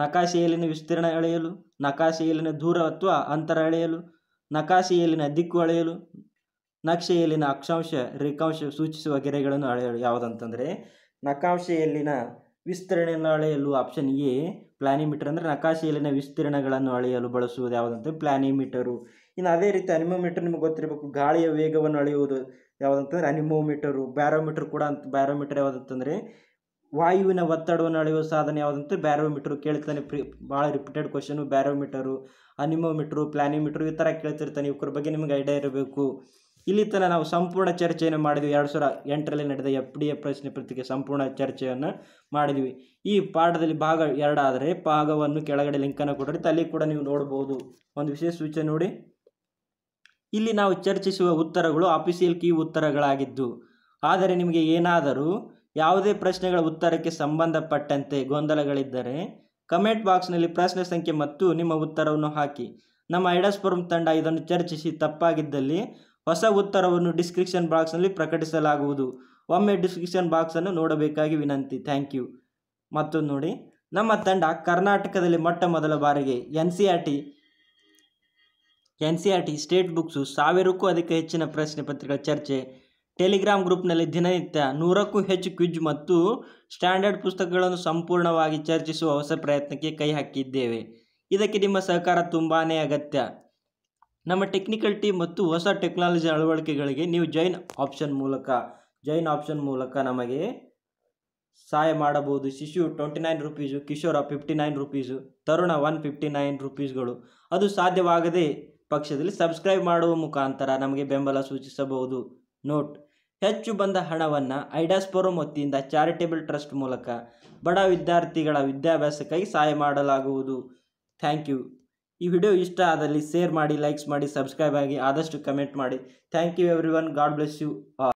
ನಕಾಶೆಯಲ್ಲಿನ ವಿಸ್ತೀರ್ಣ ಅಳೆಯಲು ನಕಾಶೆಯಲ್ಲಿನ ದೂರ ಅಥವಾ ಅಂತರ ಅಳೆಯಲು ನಕಾಶೆಯಲ್ಲಿನ ದಿಕ್ಕು ಅಳೆಯಲು ನಕ್ಷೆಯಲ್ಲಿನ ಅಕ್ಷಾಂಶ ರೇಖಾಂಶ ಸೂಚಿಸುವ ಗೆರೆಗಳನ್ನು ಅಳೆಯಲು ಯಾವುದಂತಂದರೆ ನಕಾಂಶೆಯಲ್ಲಿನ ವಿಸ್ತರಣೆಯನ್ನು ಅಳೆಯಲು ಆಪ್ಷನ್ ಎ ಪ್ಲಾನಿಮೀಟರ್ ಅಂದರೆ ನಕಾಶೆಯಲ್ಲಿನ ವಿಸ್ತೀರ್ಣಗಳನ್ನು ಅಳೆಯಲು ಬಳಸುವುದು ಯಾವುದಂತ ಪ್ಲಾನಿಮೀಟರು ಇನ್ನು ಅದೇ ರೀತಿ ಅನಿಮೋಮೀಟರ್ ನಿಮಗೆ ಗೊತ್ತಿರಬೇಕು ಗಾಳಿಯ ವೇಗವನ್ನು ಅಳೆಯುವುದು ಯಾವುದಂತಂದರೆ ಅನಿಮೋಮೀಟರು ಬ್ಯಾರೋಮೀಟರ್ ಕೂಡ ಅಂತ ಬ್ಯಾರೋಮೀಟರ್ ಯಾವುದಂತಂದರೆ ವಾಯುವಿನ ಒತ್ತಡವನ್ನು ಅಳೆಯುವ ಸಾಧನ ಯಾವುದಂತ ಬ್ಯಾರೋಮೀಟ್ರು ಕೇಳ್ತಾನೆ ಪ್ರಿ ಭಾಳ ರಿಪೀಟೆಡ್ ಕ್ವಶನು ಬ್ಯಾರೋಮೀಟರು ಅನಿಮೋಮೀಟ್ರು ಪ್ಲಾನಿಮೀಟ್ರು ಈ ಥರ ಕೇಳ್ತಿರ್ತಾನೆ ಇವ್ರ ಬಗ್ಗೆ ನಿಮಗೆ ಐಡಿಯಾ ಇರಬೇಕು ಇಲ್ಲಿ ತನಕ ನಾವು ಸಂಪೂರ್ಣ ಚರ್ಚೆಯನ್ನು ಮಾಡಿದ್ವಿ ಎರಡು ಸಾವಿರ ಎಂಟರಲ್ಲಿ ನಡೆದ ಎಫ್ ಡಿ ಎ ಪ್ರಶ್ನೆ ಪತ್ರಿಕೆ ಸಂಪೂರ್ಣ ಚರ್ಚೆಯನ್ನು ಮಾಡಿದ್ವಿ ಈ ಪಾಠದಲ್ಲಿ ಭಾಗ ಎರಡಾದರೆ ಭಾಗವನ್ನು ಕೆಳಗಡೆ ಲಿಂಕನ್ನು ಕೊಟ್ಟರೆ ಅಲ್ಲಿ ಕೂಡ ನೀವು ನೋಡ್ಬೋದು ಒಂದು ವಿಶೇಷ ಸೂಚನೆ ನೋಡಿ ಇಲ್ಲಿ ನಾವು ಚರ್ಚಿಸುವ ಉತ್ತರಗಳು ಆಫೀಸಿಯಲ್ ಕೀ ಉತ್ತರಗಳಾಗಿದ್ದು ಆದರೆ ನಿಮಗೆ ಏನಾದರೂ ಯಾವುದೇ ಪ್ರಶ್ನೆಗಳ ಉತ್ತರಕ್ಕೆ ಸಂಬಂಧಪಟ್ಟಂತೆ ಗೊಂದಲಗಳಿದ್ದರೆ ಕಮೆಂಟ್ ಬಾಕ್ಸ್ನಲ್ಲಿ ಪ್ರಶ್ನೆ ಸಂಖ್ಯೆ ಮತ್ತು ನಿಮ್ಮ ಉತ್ತರವನ್ನು ಹಾಕಿ ನಮ್ಮ ಐಡಸ್ ತಂಡ ಇದನ್ನು ಚರ್ಚಿಸಿ ತಪ್ಪಾಗಿದ್ದಲ್ಲಿ ಹೊಸ ಉತ್ತರವನ್ನು ಡಿಸ್ಕ್ರಿಪ್ಷನ್ ಬಾಕ್ಸ್ನಲ್ಲಿ ಪ್ರಕಟಿಸಲಾಗುವುದು ಒಮ್ಮೆ ಡಿಸ್ಕ್ರಿಪ್ಷನ್ ಬಾಕ್ಸನ್ನು ನೋಡಬೇಕಾಗಿ ವಿನಂತಿ ಥ್ಯಾಂಕ್ ಯು ಮತ್ತು ನೋಡಿ ನಮ್ಮ ತಂಡ ಕರ್ನಾಟಕದಲ್ಲಿ ಮೊಟ್ಟ ಮೊದಲ ಬಾರಿಗೆ N C R T N C R T state books ಸಾವಿರಕ್ಕೂ ಅಧಿಕ ಹೆಚ್ಚಿನ ಪ್ರಶ್ನೆ ಪತ್ರಿಕೆಗಳ ಚರ್ಚೆ ಟೆಲಿಗ್ರಾಮ್ ಗ್ರೂಪ್ನಲ್ಲಿ ದಿನನಿತ್ಯ ನೂರಕ್ಕೂ ಹೆಚ್ಚು ಕ್ವಿಜ್ ಮತ್ತು ಸ್ಟ್ಯಾಂಡರ್ಡ್ ಪುಸ್ತಕಗಳನ್ನು ಸಂಪೂರ್ಣವಾಗಿ ಚರ್ಚಿಸುವ ಹೊಸ ಪ್ರಯತ್ನಕ್ಕೆ ಕೈ ಹಾಕಿದ್ದೇವೆ ಇದಕ್ಕೆ ನಿಮ್ಮ ಸಹಕಾರ ತುಂಬಾ ಅಗತ್ಯ ನಮ್ಮ ಟೆಕ್ನಿಕಲ್ ಟೀಮ್ ಮತ್ತು ಹೊಸ ಟೆಕ್ನಾಲಜಿ ಅಳವಡಿಕೆಗಳಿಗೆ ನೀವು ಜೈನ್ ಆಪ್ಷನ್ ಮೂಲಕ ಜೈನ್ ಆಪ್ಷನ್ ಮೂಲಕ ನಮಗೆ ಸಹಾಯ ಮಾಡಬಹುದು ಶಿಶು ಟ್ವೆಂಟಿ ನೈನ್ ರುಪೀಸು ಕಿಶೋರ ಫಿಫ್ಟಿ ನೈನ್ ರುಪೀಸು ತರುಣ ಒನ್ ಫಿಫ್ಟಿ ನೈನ್ ರುಪೀಸ್ಗಳು ಅದು ಸಾಧ್ಯವಾಗದೇ ಪಕ್ಷದಲ್ಲಿ ಸಬ್ಸ್ಕ್ರೈಬ್ ಮಾಡುವ ಮುಖಾಂತರ ನಮಗೆ ಬೆಂಬಲ ಸೂಚಿಸಬಹುದು ನೋಟ್ ಹೆಚ್ಚು ಬಂದ ಹಣವನ್ನು ಐಡಾಸ್ಪೋರಂ ವತಿಯಿಂದ ಚಾರಿಟೇಬಲ್ ಟ್ರಸ್ಟ್ ಮೂಲಕ ಬಡ ವಿದ್ಯಾರ್ಥಿಗಳ ವಿದ್ಯಾಭ್ಯಾಸಕ್ಕಾಗಿ ಸಹಾಯ ಮಾಡಲಾಗುವುದು ಥ್ಯಾಂಕ್ ಯು ಈ ವಿಡಿಯೋ ಇಷ್ಟ ಆದಲ್ಲಿ ಶೇರ್ ಮಾಡಿ ಲೈಕ್ಸ್ ಮಾಡಿ ಸಬ್ಸ್ಕ್ರೈಬ್ ಆಗಿ ಆದಷ್ಟು ಕಮೆಂಟ್ ಮಾಡಿ thank you everyone God bless you ಆ